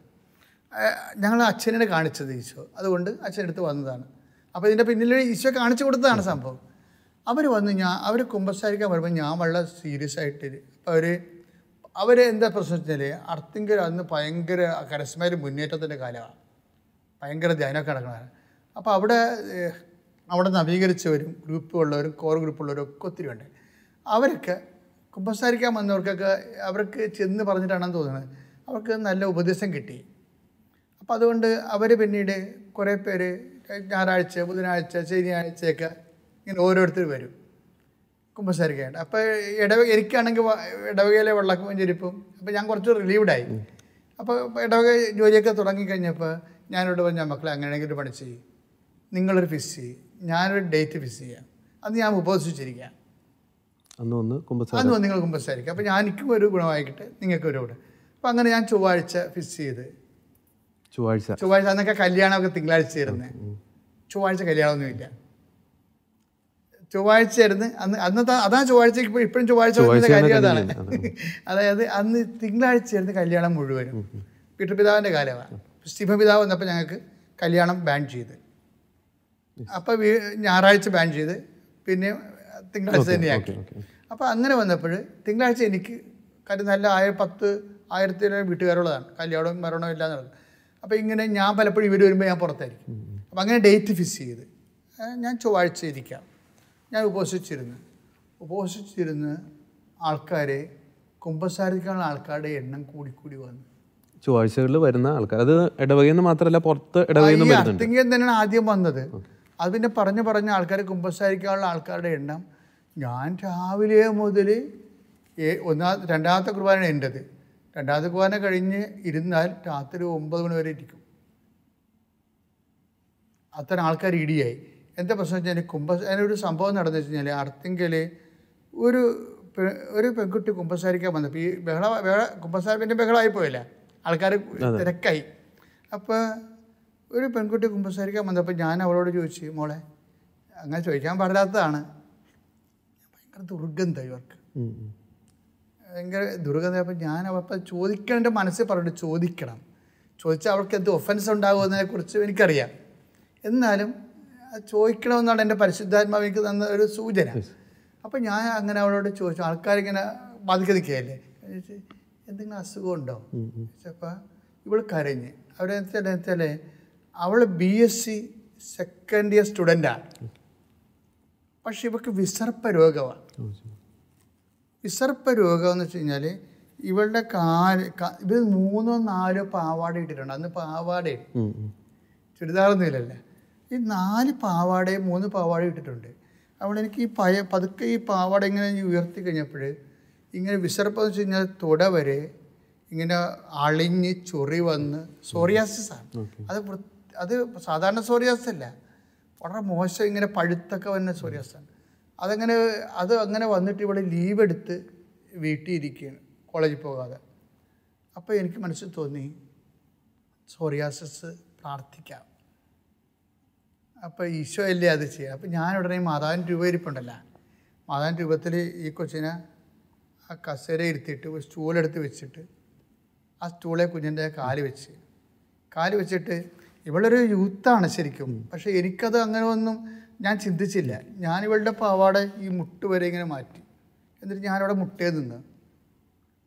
ഞങ്ങൾ അച്ഛനെ കാണിച്ചത് ഈശോ അതുകൊണ്ട് അച്ഛനടുത്ത് വന്നതാണ് അപ്പോൾ ഇതിൻ്റെ പിന്നിൽ ഈശോ കാണിച്ചു കൊടുത്തതാണ് സംഭവം അവർ വന്ന് ഞാൻ അവർ കുമ്പസാരിക്കാൻ വരുമ്പോൾ ഞാൻ വളരെ സീരിയസ് ആയിട്ട് അവർ അവർ എന്താ പ്രശ്നം വെച്ചാൽ അർത്തിങ്കർ അന്ന് ഭയങ്കര കരസ്മേര മുന്നേറ്റത്തിൻ്റെ കാലമാണ് ഭയങ്കര ധ്യാനമൊക്കെ നടക്കണതാണ് അപ്പോൾ അവിടെ അവിടെ നവീകരിച്ചവരും ഗ്രൂപ്പുള്ളവരും കോർ ഗ്രൂപ്പുള്ളവരും ഒക്കെ ഒത്തിരി ഉണ്ട് അവരൊക്കെ കുമ്പസാരിക്കാൻ വന്നവർക്കൊക്കെ അവർക്ക് ചെന്ന് പറഞ്ഞിട്ടാണെന്ന് തോന്നുന്നത് അവർക്ക് നല്ല ഉപദേശം കിട്ടി അപ്പം അതുകൊണ്ട് അവർ പിന്നീട് കുറേ പേര് ഞായറാഴ്ച ബുധനാഴ്ച ശനിയാഴ്ചയൊക്കെ ഇങ്ങനെ ഓരോരുത്തർ വരും കുമ്പസാരിക്കായിട്ട് അപ്പോൾ ഇടവ എനിക്കാണെങ്കിൽ ഇടവകയിലെ വെള്ളക്കും ചെരിപ്പും അപ്പോൾ ഞാൻ കുറച്ച് റിലീവ്ഡായി അപ്പോൾ ഇടവക ജോലിയൊക്കെ തുടങ്ങിക്കഴിഞ്ഞപ്പോൾ ഞാനിവിടെ പറഞ്ഞ മക്കളെ അങ്ങനെയാണെങ്കിൽ ഒരു പണി ചെയ്യും നിങ്ങളൊരു ഫിസ് ചെയ്യും ഞാനൊരു ഡേറ്റ് ഫിസ് ചെയ്യാം അത് ഞാൻ ഉപസിച്ചിരിക്കാം അന്ന് വന്ന് അന്ന് വന്ന് നിങ്ങൾ കുമ്പസാരിക്കും അപ്പോൾ ഞാൻ എനിക്കും ഒരു ഗുണമായിക്കിട്ട് നിങ്ങൾക്കൊരു ഗുണം അപ്പോൾ അങ്ങനെ ഞാൻ ചൊവ്വാഴ്ച ഫിസ് ചെയ്ത് ചൊവ്വാഴ്ച ചൊവ്വാഴ്ച എന്നൊക്കെ കല്യാണമൊക്കെ തിങ്കളാഴ്ച ആയിരുന്നത് ചൊവ്വാഴ്ച കല്യാണമൊന്നുമില്ല ചൊവ്വാഴ്ച ആയിരുന്നു അന്ന് അന്നത്തെ അതാ ചൊവ്വാഴ്ച ഇപ്പോൾ ഇപ്പോഴും ചൊവ്വാഴ്ച കാര്യം അതാണ് അതായത് അന്ന് തിങ്കളാഴ്ചയായിരുന്നു കല്യാണം മുഴുവനും പിതൃപിതാവിൻ്റെ കാലമാണ് പിതാവ് വന്നപ്പോൾ ഞങ്ങൾക്ക് കല്യാണം ബാൻ ചെയ്ത് അപ്പോൾ ഞായറാഴ്ച ബാൻ ചെയ്ത് പിന്നെ തിങ്കളാഴ്ച തന്നെയാക്കി അപ്പോൾ അങ്ങനെ വന്നപ്പോൾ തിങ്കളാഴ്ച എനിക്ക് കാര്യം നല്ല ആയ പത്ത് ആയിരത്തി വീട്ടുകാരുള്ളതാണ് കല്യാണവും മരണവും എല്ലാം നടക്കും അപ്പോൾ ഇങ്ങനെ ഞാൻ പലപ്പോഴും ഇവർ വരുമ്പോൾ ഞാൻ പുറത്തായിരിക്കും അപ്പോൾ അങ്ങനെ ഡേറ്റ് ഫിക്സ് ചെയ്ത് ഞാൻ ചൊവ്വാഴ്ച ഇരിക്കാം ഞാൻ ഉപസിച്ചിരുന്ന് ഉപസിച്ചിരുന്ന് ആൾക്കാരെ കുമ്പസാരിക്കാനുള്ള ആൾക്കാരുടെ എണ്ണം കൂടി കൂടി വന്നു ചൊവ്വാഴ്ചകളിൽ വരുന്ന ആൾക്കാർ അത് ഇടവകയിൽ നിന്ന് മാത്രമല്ല പുറത്ത് ഇടവകയിൽ അർത്തിങ്കയിൽ തന്നെയാണ് ആദ്യം വന്നത് അത് പിന്നെ പറഞ്ഞു പറഞ്ഞ ആൾക്കാരെ കുമ്പസാരിക്കാനുള്ള ആൾക്കാരുടെ എണ്ണം ഞാൻ രാവിലെ മുതൽ ഒന്നാമത്തെ രണ്ടാമത്തെ കുർബാനയാണ് എൻ്റെത് രണ്ടാമത്തെ കുവാന കഴിഞ്ഞ് ഇരുന്നാൽ രാത്രി ഒമ്പത് മണി വരെ ഇരിക്കും അത്തരം ആൾക്കാർ ഇടിയായി എന്താ പ്രശ്നം വെച്ചാൽ കുംഭ അതിനൊരു സംഭവം നടന്നു വെച്ച് കഴിഞ്ഞാൽ അർത്തിങ്കൽ ഒരു ഒരു പെൺകുട്ടി കുമ്പസാരിക്കാൻ വന്നപ്പോൾ ഈ ബഹള ബഹള കുമ്പസാരിൻ്റെ ആയി പോയില്ല ആൾക്കാർ തിരക്കായി അപ്പോൾ ഒരു പെൺകുട്ടി കുമ്പസാരിക്കാൻ വന്നപ്പോൾ ഞാൻ അവളോട് ചോദിച്ചു മോളെ അങ്ങനെ ചോദിക്കാൻ പാടില്ലാത്തതാണ് ഭയങ്കര ദുർഗന്ധം ഇവർക്ക് ഭയങ്കര ദുർഗതി അപ്പം ഞാൻ അപ്പം ചോദിക്കേണ്ട മനസ്സിൽ പറഞ്ഞിട്ട് ചോദിക്കണം ചോദിച്ചാൽ അവൾക്ക് എന്ത് ഒഫൻസ് കുറിച്ച് എനിക്കറിയാം എന്നാലും ചോദിക്കണമെന്നാണ് എൻ്റെ പരിശുദ്ധാത്മാവ് എനിക്ക് തന്ന ഒരു സൂചന അപ്പം ഞാൻ അങ്ങനെ അവളോട് ചോദിച്ചു ആൾക്കാരിങ്ങനെ ബാധിക്കതിക്കുകയല്ലേ എന്തെങ്കിലും ഉണ്ടോ ചോദിച്ചപ്പോൾ ഇവൾ കരഞ്ഞ് എന്താ വെച്ചാൽ അവൾ B S C second year സ്റ്റുഡൻ്റാണ് പക്ഷെ ഇവൾക്ക് വിസർപ്പ രോഗമാണ് വിസർപ്പ രോഗം എന്ന് വെച്ച് കഴിഞ്ഞാൽ ഇവളുടെ കാല് ഇവർ മൂന്നോ നാലോ പാവാട ഇട്ടിട്ടുണ്ട് അന്ന് പാവാടയും ചുരിദാറൊന്നുമില്ലല്ലേ ഈ നാല് പാവാടയും മൂന്ന് പാവാട ഇട്ടിട്ടുണ്ട് അപ്പോൾ എനിക്ക് ഈ പയ പതുക്കെ ഈ പാവാട ഇങ്ങനെ ഉയർത്തി കഴിഞ്ഞപ്പോൾ ഇങ്ങനെ വിസർപ്പം എന്ന് വെച്ച് കഴിഞ്ഞാൽ തുട വരെ ഇങ്ങനെ അളിഞ്ഞ് ചൊറി വന്ന് സോറിയാസിസ് ആണ് അത് അത് സാധാരണ സോറിയാസിസ് അല്ല വളരെ മോശം ഇങ്ങനെ പഴുത്തൊക്കെ വന്ന സോറിയാസിസ് അതങ്ങനെ അത് അങ്ങനെ വന്നിട്ട് ഇവിടെ ലീവ് എടുത്ത് വീട്ടിൽ ഇരിക്കുകയാണ് കോളേജിൽ പോകാതെ അപ്പോൾ എനിക്ക് മനസ്സിൽ തോന്നി സോറിയാസസ് പ്രാർത്ഥിക്കാം അപ്പോൾ ഈശോ അല്ലേ അത് ചെയ്യുക അപ്പോൾ ഞാൻ ഉടനെ മാതാവിൻ രൂപയിരിപ്പുണ്ടല്ല മാതാവിൻ രൂപത്തിൽ ഈ കൊച്ചിനെ ആ കസേര ഇരുത്തിയിട്ട് ഒരു സ്റ്റൂളെടുത്ത് വെച്ചിട്ട് ആ സ്റ്റൂളെ കുഞ്ഞിൻ്റെ കാല് വെച്ച് കാല് വെച്ചിട്ട് ഇവളൊരു യൂത്താണ് ശരിക്കും പക്ഷേ എനിക്കത് അങ്ങനെ ഒന്നും ഞാൻ ചിന്തിച്ചില്ല ഞാൻ ഇവളുടെ പാവാട ഈ മുട്ട് വരെ ഇങ്ങനെ മാറ്റി എന്നിട്ട് ഞാനവിടെ മുട്ടേ നിന്ന്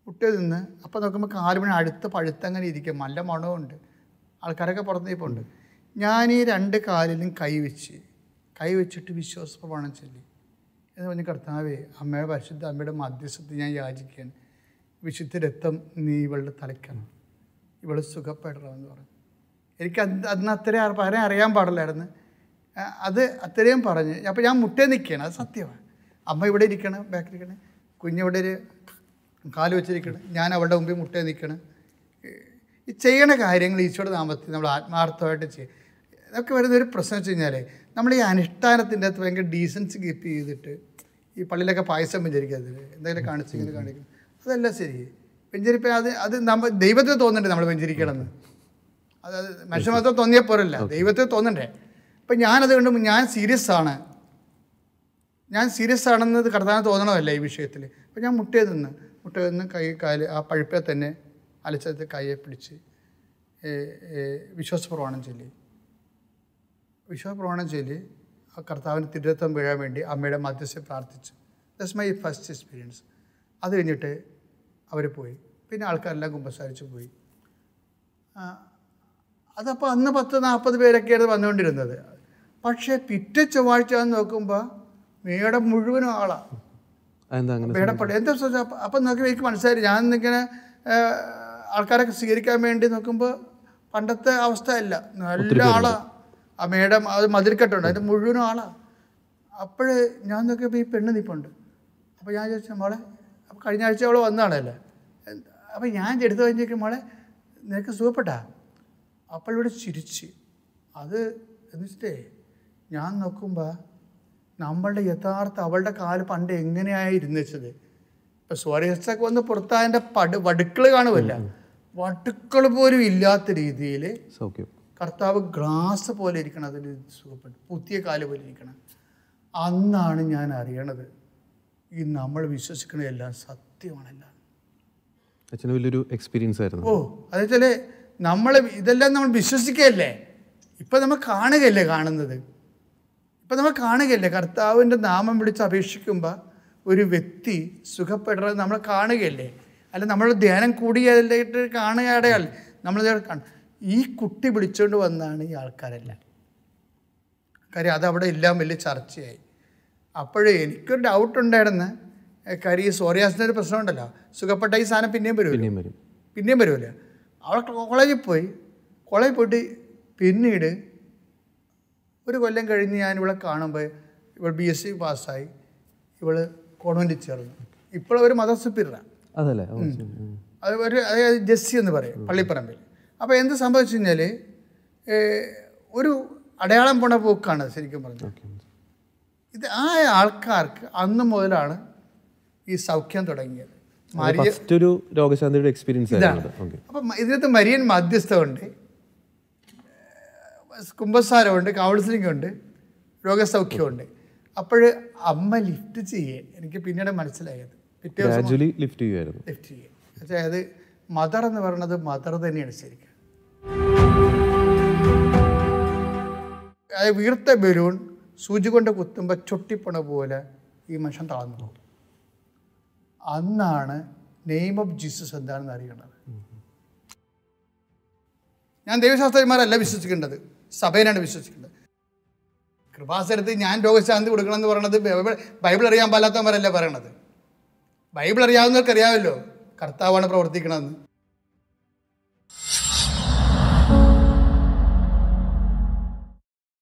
മുട്ടേ നിന്ന് അപ്പോൾ നോക്കുമ്പോൾ കാലുമണി അടുത്ത പഴുത്തങ്ങനെ ഇരിക്കും നല്ല മണമുണ്ട് ആൾക്കാരൊക്കെ പുറത്ത് നിൽപ്പുണ്ട് ഞാൻ ഈ രണ്ട് കാലിലും കൈവച്ച് കൈവച്ചിട്ട് വെച്ചിട്ട് പ്രമാണം ചൊല്ലി എന്ന് പറഞ്ഞ് കർത്താവേ അമ്മയുടെ പരിശുദ്ധ അമ്മയുടെ മധ്യസ്ഥത്ത് ഞാൻ യാചിക്കുകയാണ് വിശുദ്ധ രക്തം നീ ഇവളുടെ തലയ്ക്കണം ഇവൾ സുഖപ്പെടണമെന്ന് പറഞ്ഞു എനിക്ക് അന്ന് അത്ര പറയാൻ അറിയാൻ പാടില്ലായിരുന്നു അത് അത്രയും പറഞ്ഞ് അപ്പോൾ ഞാൻ മുട്ടേ നിൽക്കുകയാണ് അത് സത്യമാണ് അമ്മ ഇവിടെ ഇരിക്കണം ബാക്കിലിരിക്കണം കുഞ്ഞിവിടെ ഒരു കാല് വെച്ചിരിക്കണം ഞാൻ അവളുടെ മുമ്പിൽ മുട്ടേ നിൽക്കണം ഈ ചെയ്യണ കാര്യങ്ങൾ ഈശോട് നാമത്തിൽ നമ്മൾ ആത്മാർത്ഥമായിട്ട് ചെയ്യുക ഇതൊക്കെ വരുന്ന ഒരു പ്രശ്നം വെച്ച് കഴിഞ്ഞാൽ നമ്മൾ ഈ അനുഷ്ഠാനത്തിൻ്റെ അകത്ത് ഭയങ്കര ഡീസൻസ് കീപ്പ് ചെയ്തിട്ട് ഈ പള്ളിയിലൊക്കെ പായസം വെഞ്ചരിക്കരുത് എന്തെങ്കിലും കാണിച്ചിങ്ങനെ കാണിക്കും അതല്ല ശരി വെഞ്ചരിപ്പ് അത് അത് നമ്മൾ ദൈവത്തിന് തോന്നുന്നുണ്ട് നമ്മൾ വെഞ്ചരിക്കണം എന്ന് മാത്രം തോന്നിയാൽ പോരല്ല ദൈവത്തിന് തോന്നണ്ടേ ഇപ്പം ഞാനത് കണ്ടും ഞാൻ സീരിയസ് ആണ് ഞാൻ സീരിയസ് ആണെന്ന് കടത്താൻ തോന്നണമല്ല ഈ വിഷയത്തിൽ അപ്പം ഞാൻ മുട്ടയിൽ നിന്ന് മുട്ടയിൽ നിന്ന് കൈ കാല് ആ പഴുപ്പെ തന്നെ അലച്ചത് കൈയെ പിടിച്ച് വിശ്വാസ പ്രമാണം ചൊല്ലി വിശ്വാസ പ്രമാണം ചൊല്ലി ആ കർത്താവിന് തിരുത്തം വീഴാൻ വേണ്ടി അമ്മയുടെ മധ്യസ്ഥ പ്രാർത്ഥിച്ചു ദസ് മൈ ഫസ്റ്റ് എക്സ്പീരിയൻസ് അത് കഴിഞ്ഞിട്ട് അവർ പോയി പിന്നെ ആൾക്കാരെല്ലാം കുമ്പസാരിച്ച് പോയി അതപ്പോൾ അന്ന് പത്ത് നാൽപ്പത് പേരൊക്കെയാണ് വന്നുകൊണ്ടിരുന്നത് പക്ഷേ പിറ്റേ ചൊവ്വാഴ്ച നോക്കുമ്പോൾ മേടം മുഴുവനും ആളാണ് മേടപ്പള്ളി എന്താ ചോദിച്ചാൽ അപ്പം നോക്കി എനിക്ക് മനസ്സിലായി ഞാൻ ഇങ്ങനെ ആൾക്കാരൊക്കെ സ്വീകരിക്കാൻ വേണ്ടി നോക്കുമ്പോൾ പണ്ടത്തെ അവസ്ഥ അല്ല നല്ല ആളാണ് ആ മേടം അത് മതിൽക്കെട്ടുണ്ട് അതിൻ്റെ മുഴുവനും ആളാണ് അപ്പോൾ ഞാൻ നോക്കിയപ്പോൾ ഈ പെണ്ണ് നിൽപ്പുണ്ട് അപ്പോൾ ഞാൻ ചോദിച്ചു മോളെ അപ്പോൾ കഴിഞ്ഞ ആഴ്ച അവളെ വന്നതാണല്ലേ അപ്പോൾ ഞാൻ എടുത്ത് കഴിഞ്ഞേക്കും മോളെ നിനക്ക് സുഖപ്പെട്ടാ അപ്പോൾ ഇവിടെ ചിരിച്ച് അത് എന്ന് ഞാൻ നോക്കുമ്പോൾ നമ്മളുടെ യഥാർത്ഥ അവളുടെ കാല് പണ്ട് എങ്ങനെയായി ഇരുന്നുവെച്ചത് ഇപ്പം സ്വാരസ്യൊക്കെ വന്ന് പുറത്തായതിൻ്റെ പടു വടുക്കൾ കാണുമല്ല വടുക്കൾ പോലും ഇല്ലാത്ത രീതിയിൽ കർത്താവ് ഗ്ലാസ് പോലെ ഇരിക്കണം അതിൽ സുഖപ്പെട്ടു പുതിയ കാല് പോലെ ഇരിക്കണം അന്നാണ് ഞാൻ അറിയണത് ഈ നമ്മൾ വിശ്വസിക്കുന്ന എല്ലാം സത്യമാണല്ല വലിയൊരു എക്സ്പീരിയൻസ് ആയിരുന്നു ഓ അതെച്ചാൽ നമ്മൾ ഇതെല്ലാം നമ്മൾ വിശ്വസിക്കുകയല്ലേ ഇപ്പം നമ്മൾ കാണുകയല്ലേ കാണുന്നത് ഇപ്പം നമ്മൾ കാണുകയല്ലേ കർത്താവിൻ്റെ നാമം വിളിച്ച് അപേക്ഷിക്കുമ്പോൾ ഒരു വ്യക്തി സുഖപ്പെടുന്നത് നമ്മൾ കാണുകയല്ലേ അല്ല നമ്മൾ ധ്യാനം കൂടിയതിലേക്ക് അടയാൽ നമ്മൾ കാണും ഈ കുട്ടി വിളിച്ചുകൊണ്ട് വന്നാണ് ഈ ആൾക്കാരെല്ലാം കാര്യം അതവിടെ എല്ലാം വലിയ ചർച്ചയായി അപ്പോഴേ എനിക്കൊരു ഡൗട്ട് ഉണ്ടായിരുന്നു കാര്യം ഈ സോറിയാസിൻ്റെ ഒരു പ്രശ്നമുണ്ടല്ലോ സുഖപ്പെട്ട ഈ സാധനം പിന്നെയും വരും പിന്നെയും വരും പിന്നെയും വരുമല്ലോ അവിടെ കോളേജിൽ പോയി കോളേജിൽ പോയിട്ട് പിന്നീട് ഒരു കൊല്ലം കഴിഞ്ഞ് ഞാൻ ഇവിടെ കാണുമ്പോൾ ഇവൾ ബി എസ് സി പാസ്സായി ഇവൾ കോൺവെൻറ്റിൽ ചേർന്നു ഇപ്പോൾ ഒരു മദർ സുപ്പീരിയറാണ് അതല്ലേ അത് ഒരു അതായത് ജസ്സി എന്ന് പറയും പള്ളിപ്പറമ്പിൽ അപ്പോൾ എന്ത് സംഭവിച്ചു കഴിഞ്ഞാൽ ഒരു അടയാളം പോണ പോക്കാണ് ശരിക്കും പറഞ്ഞത് ഇത് ആ ആൾക്കാർക്ക് അന്ന് മുതലാണ് ഈ സൗഖ്യം തുടങ്ങിയത് മരിയ ഒരു രോഗശാന്തിയുടെ എക്സ്പീരിയൻസ് ഇതാണ് അപ്പം ഇതിനകത്ത് മരിയൻ മധ്യസ്ഥമുണ്ട് കുംഭസാരമുണ്ട് കൗൺസിലിംഗ് ഉണ്ട് രോഗസൗഖ്യമുണ്ട് അപ്പോൾ അമ്മ ലിഫ്റ്റ് ചെയ്യേ എനിക്ക് പിന്നീട് മനസ്സിലായത് പിറ്റേ ലിഫ്റ്റ് ലിഫ്റ്റ് ചെയ്യുക അതായത് മദർ എന്ന് പറയുന്നത് മദർ തന്നെയാണ് ശരിക്കും വീർത്ത ബലൂൺ സൂചി കൊണ്ട് കുത്തുമ്പോൾ ചുട്ടിപ്പണ പോലെ ഈ മനുഷ്യൻ തളർന്നു പോകും അന്നാണ് നെയിം ഓഫ് ജീസസ് എന്താണെന്ന് അറിയണത് ഞാൻ ദൈവശാസ്ത്രജ്ഞന്മാരല്ല വിശ്വസിക്കേണ്ടത് സഭേനാണ് വിശ്വസിക്കുന്നത് കൃപാസരത്ത് ഞാൻ രോഗശാന്തി കൊടുക്കണം എന്ന് പറയണത് ബൈബിൾ അറിയാൻ പാലാത്തവരല്ല പറയണത് ബൈബിൾ അറിയാവുന്നവർക്ക് അറിയാമല്ലോ കർത്താവാണ് പ്രവർത്തിക്കണമെന്ന്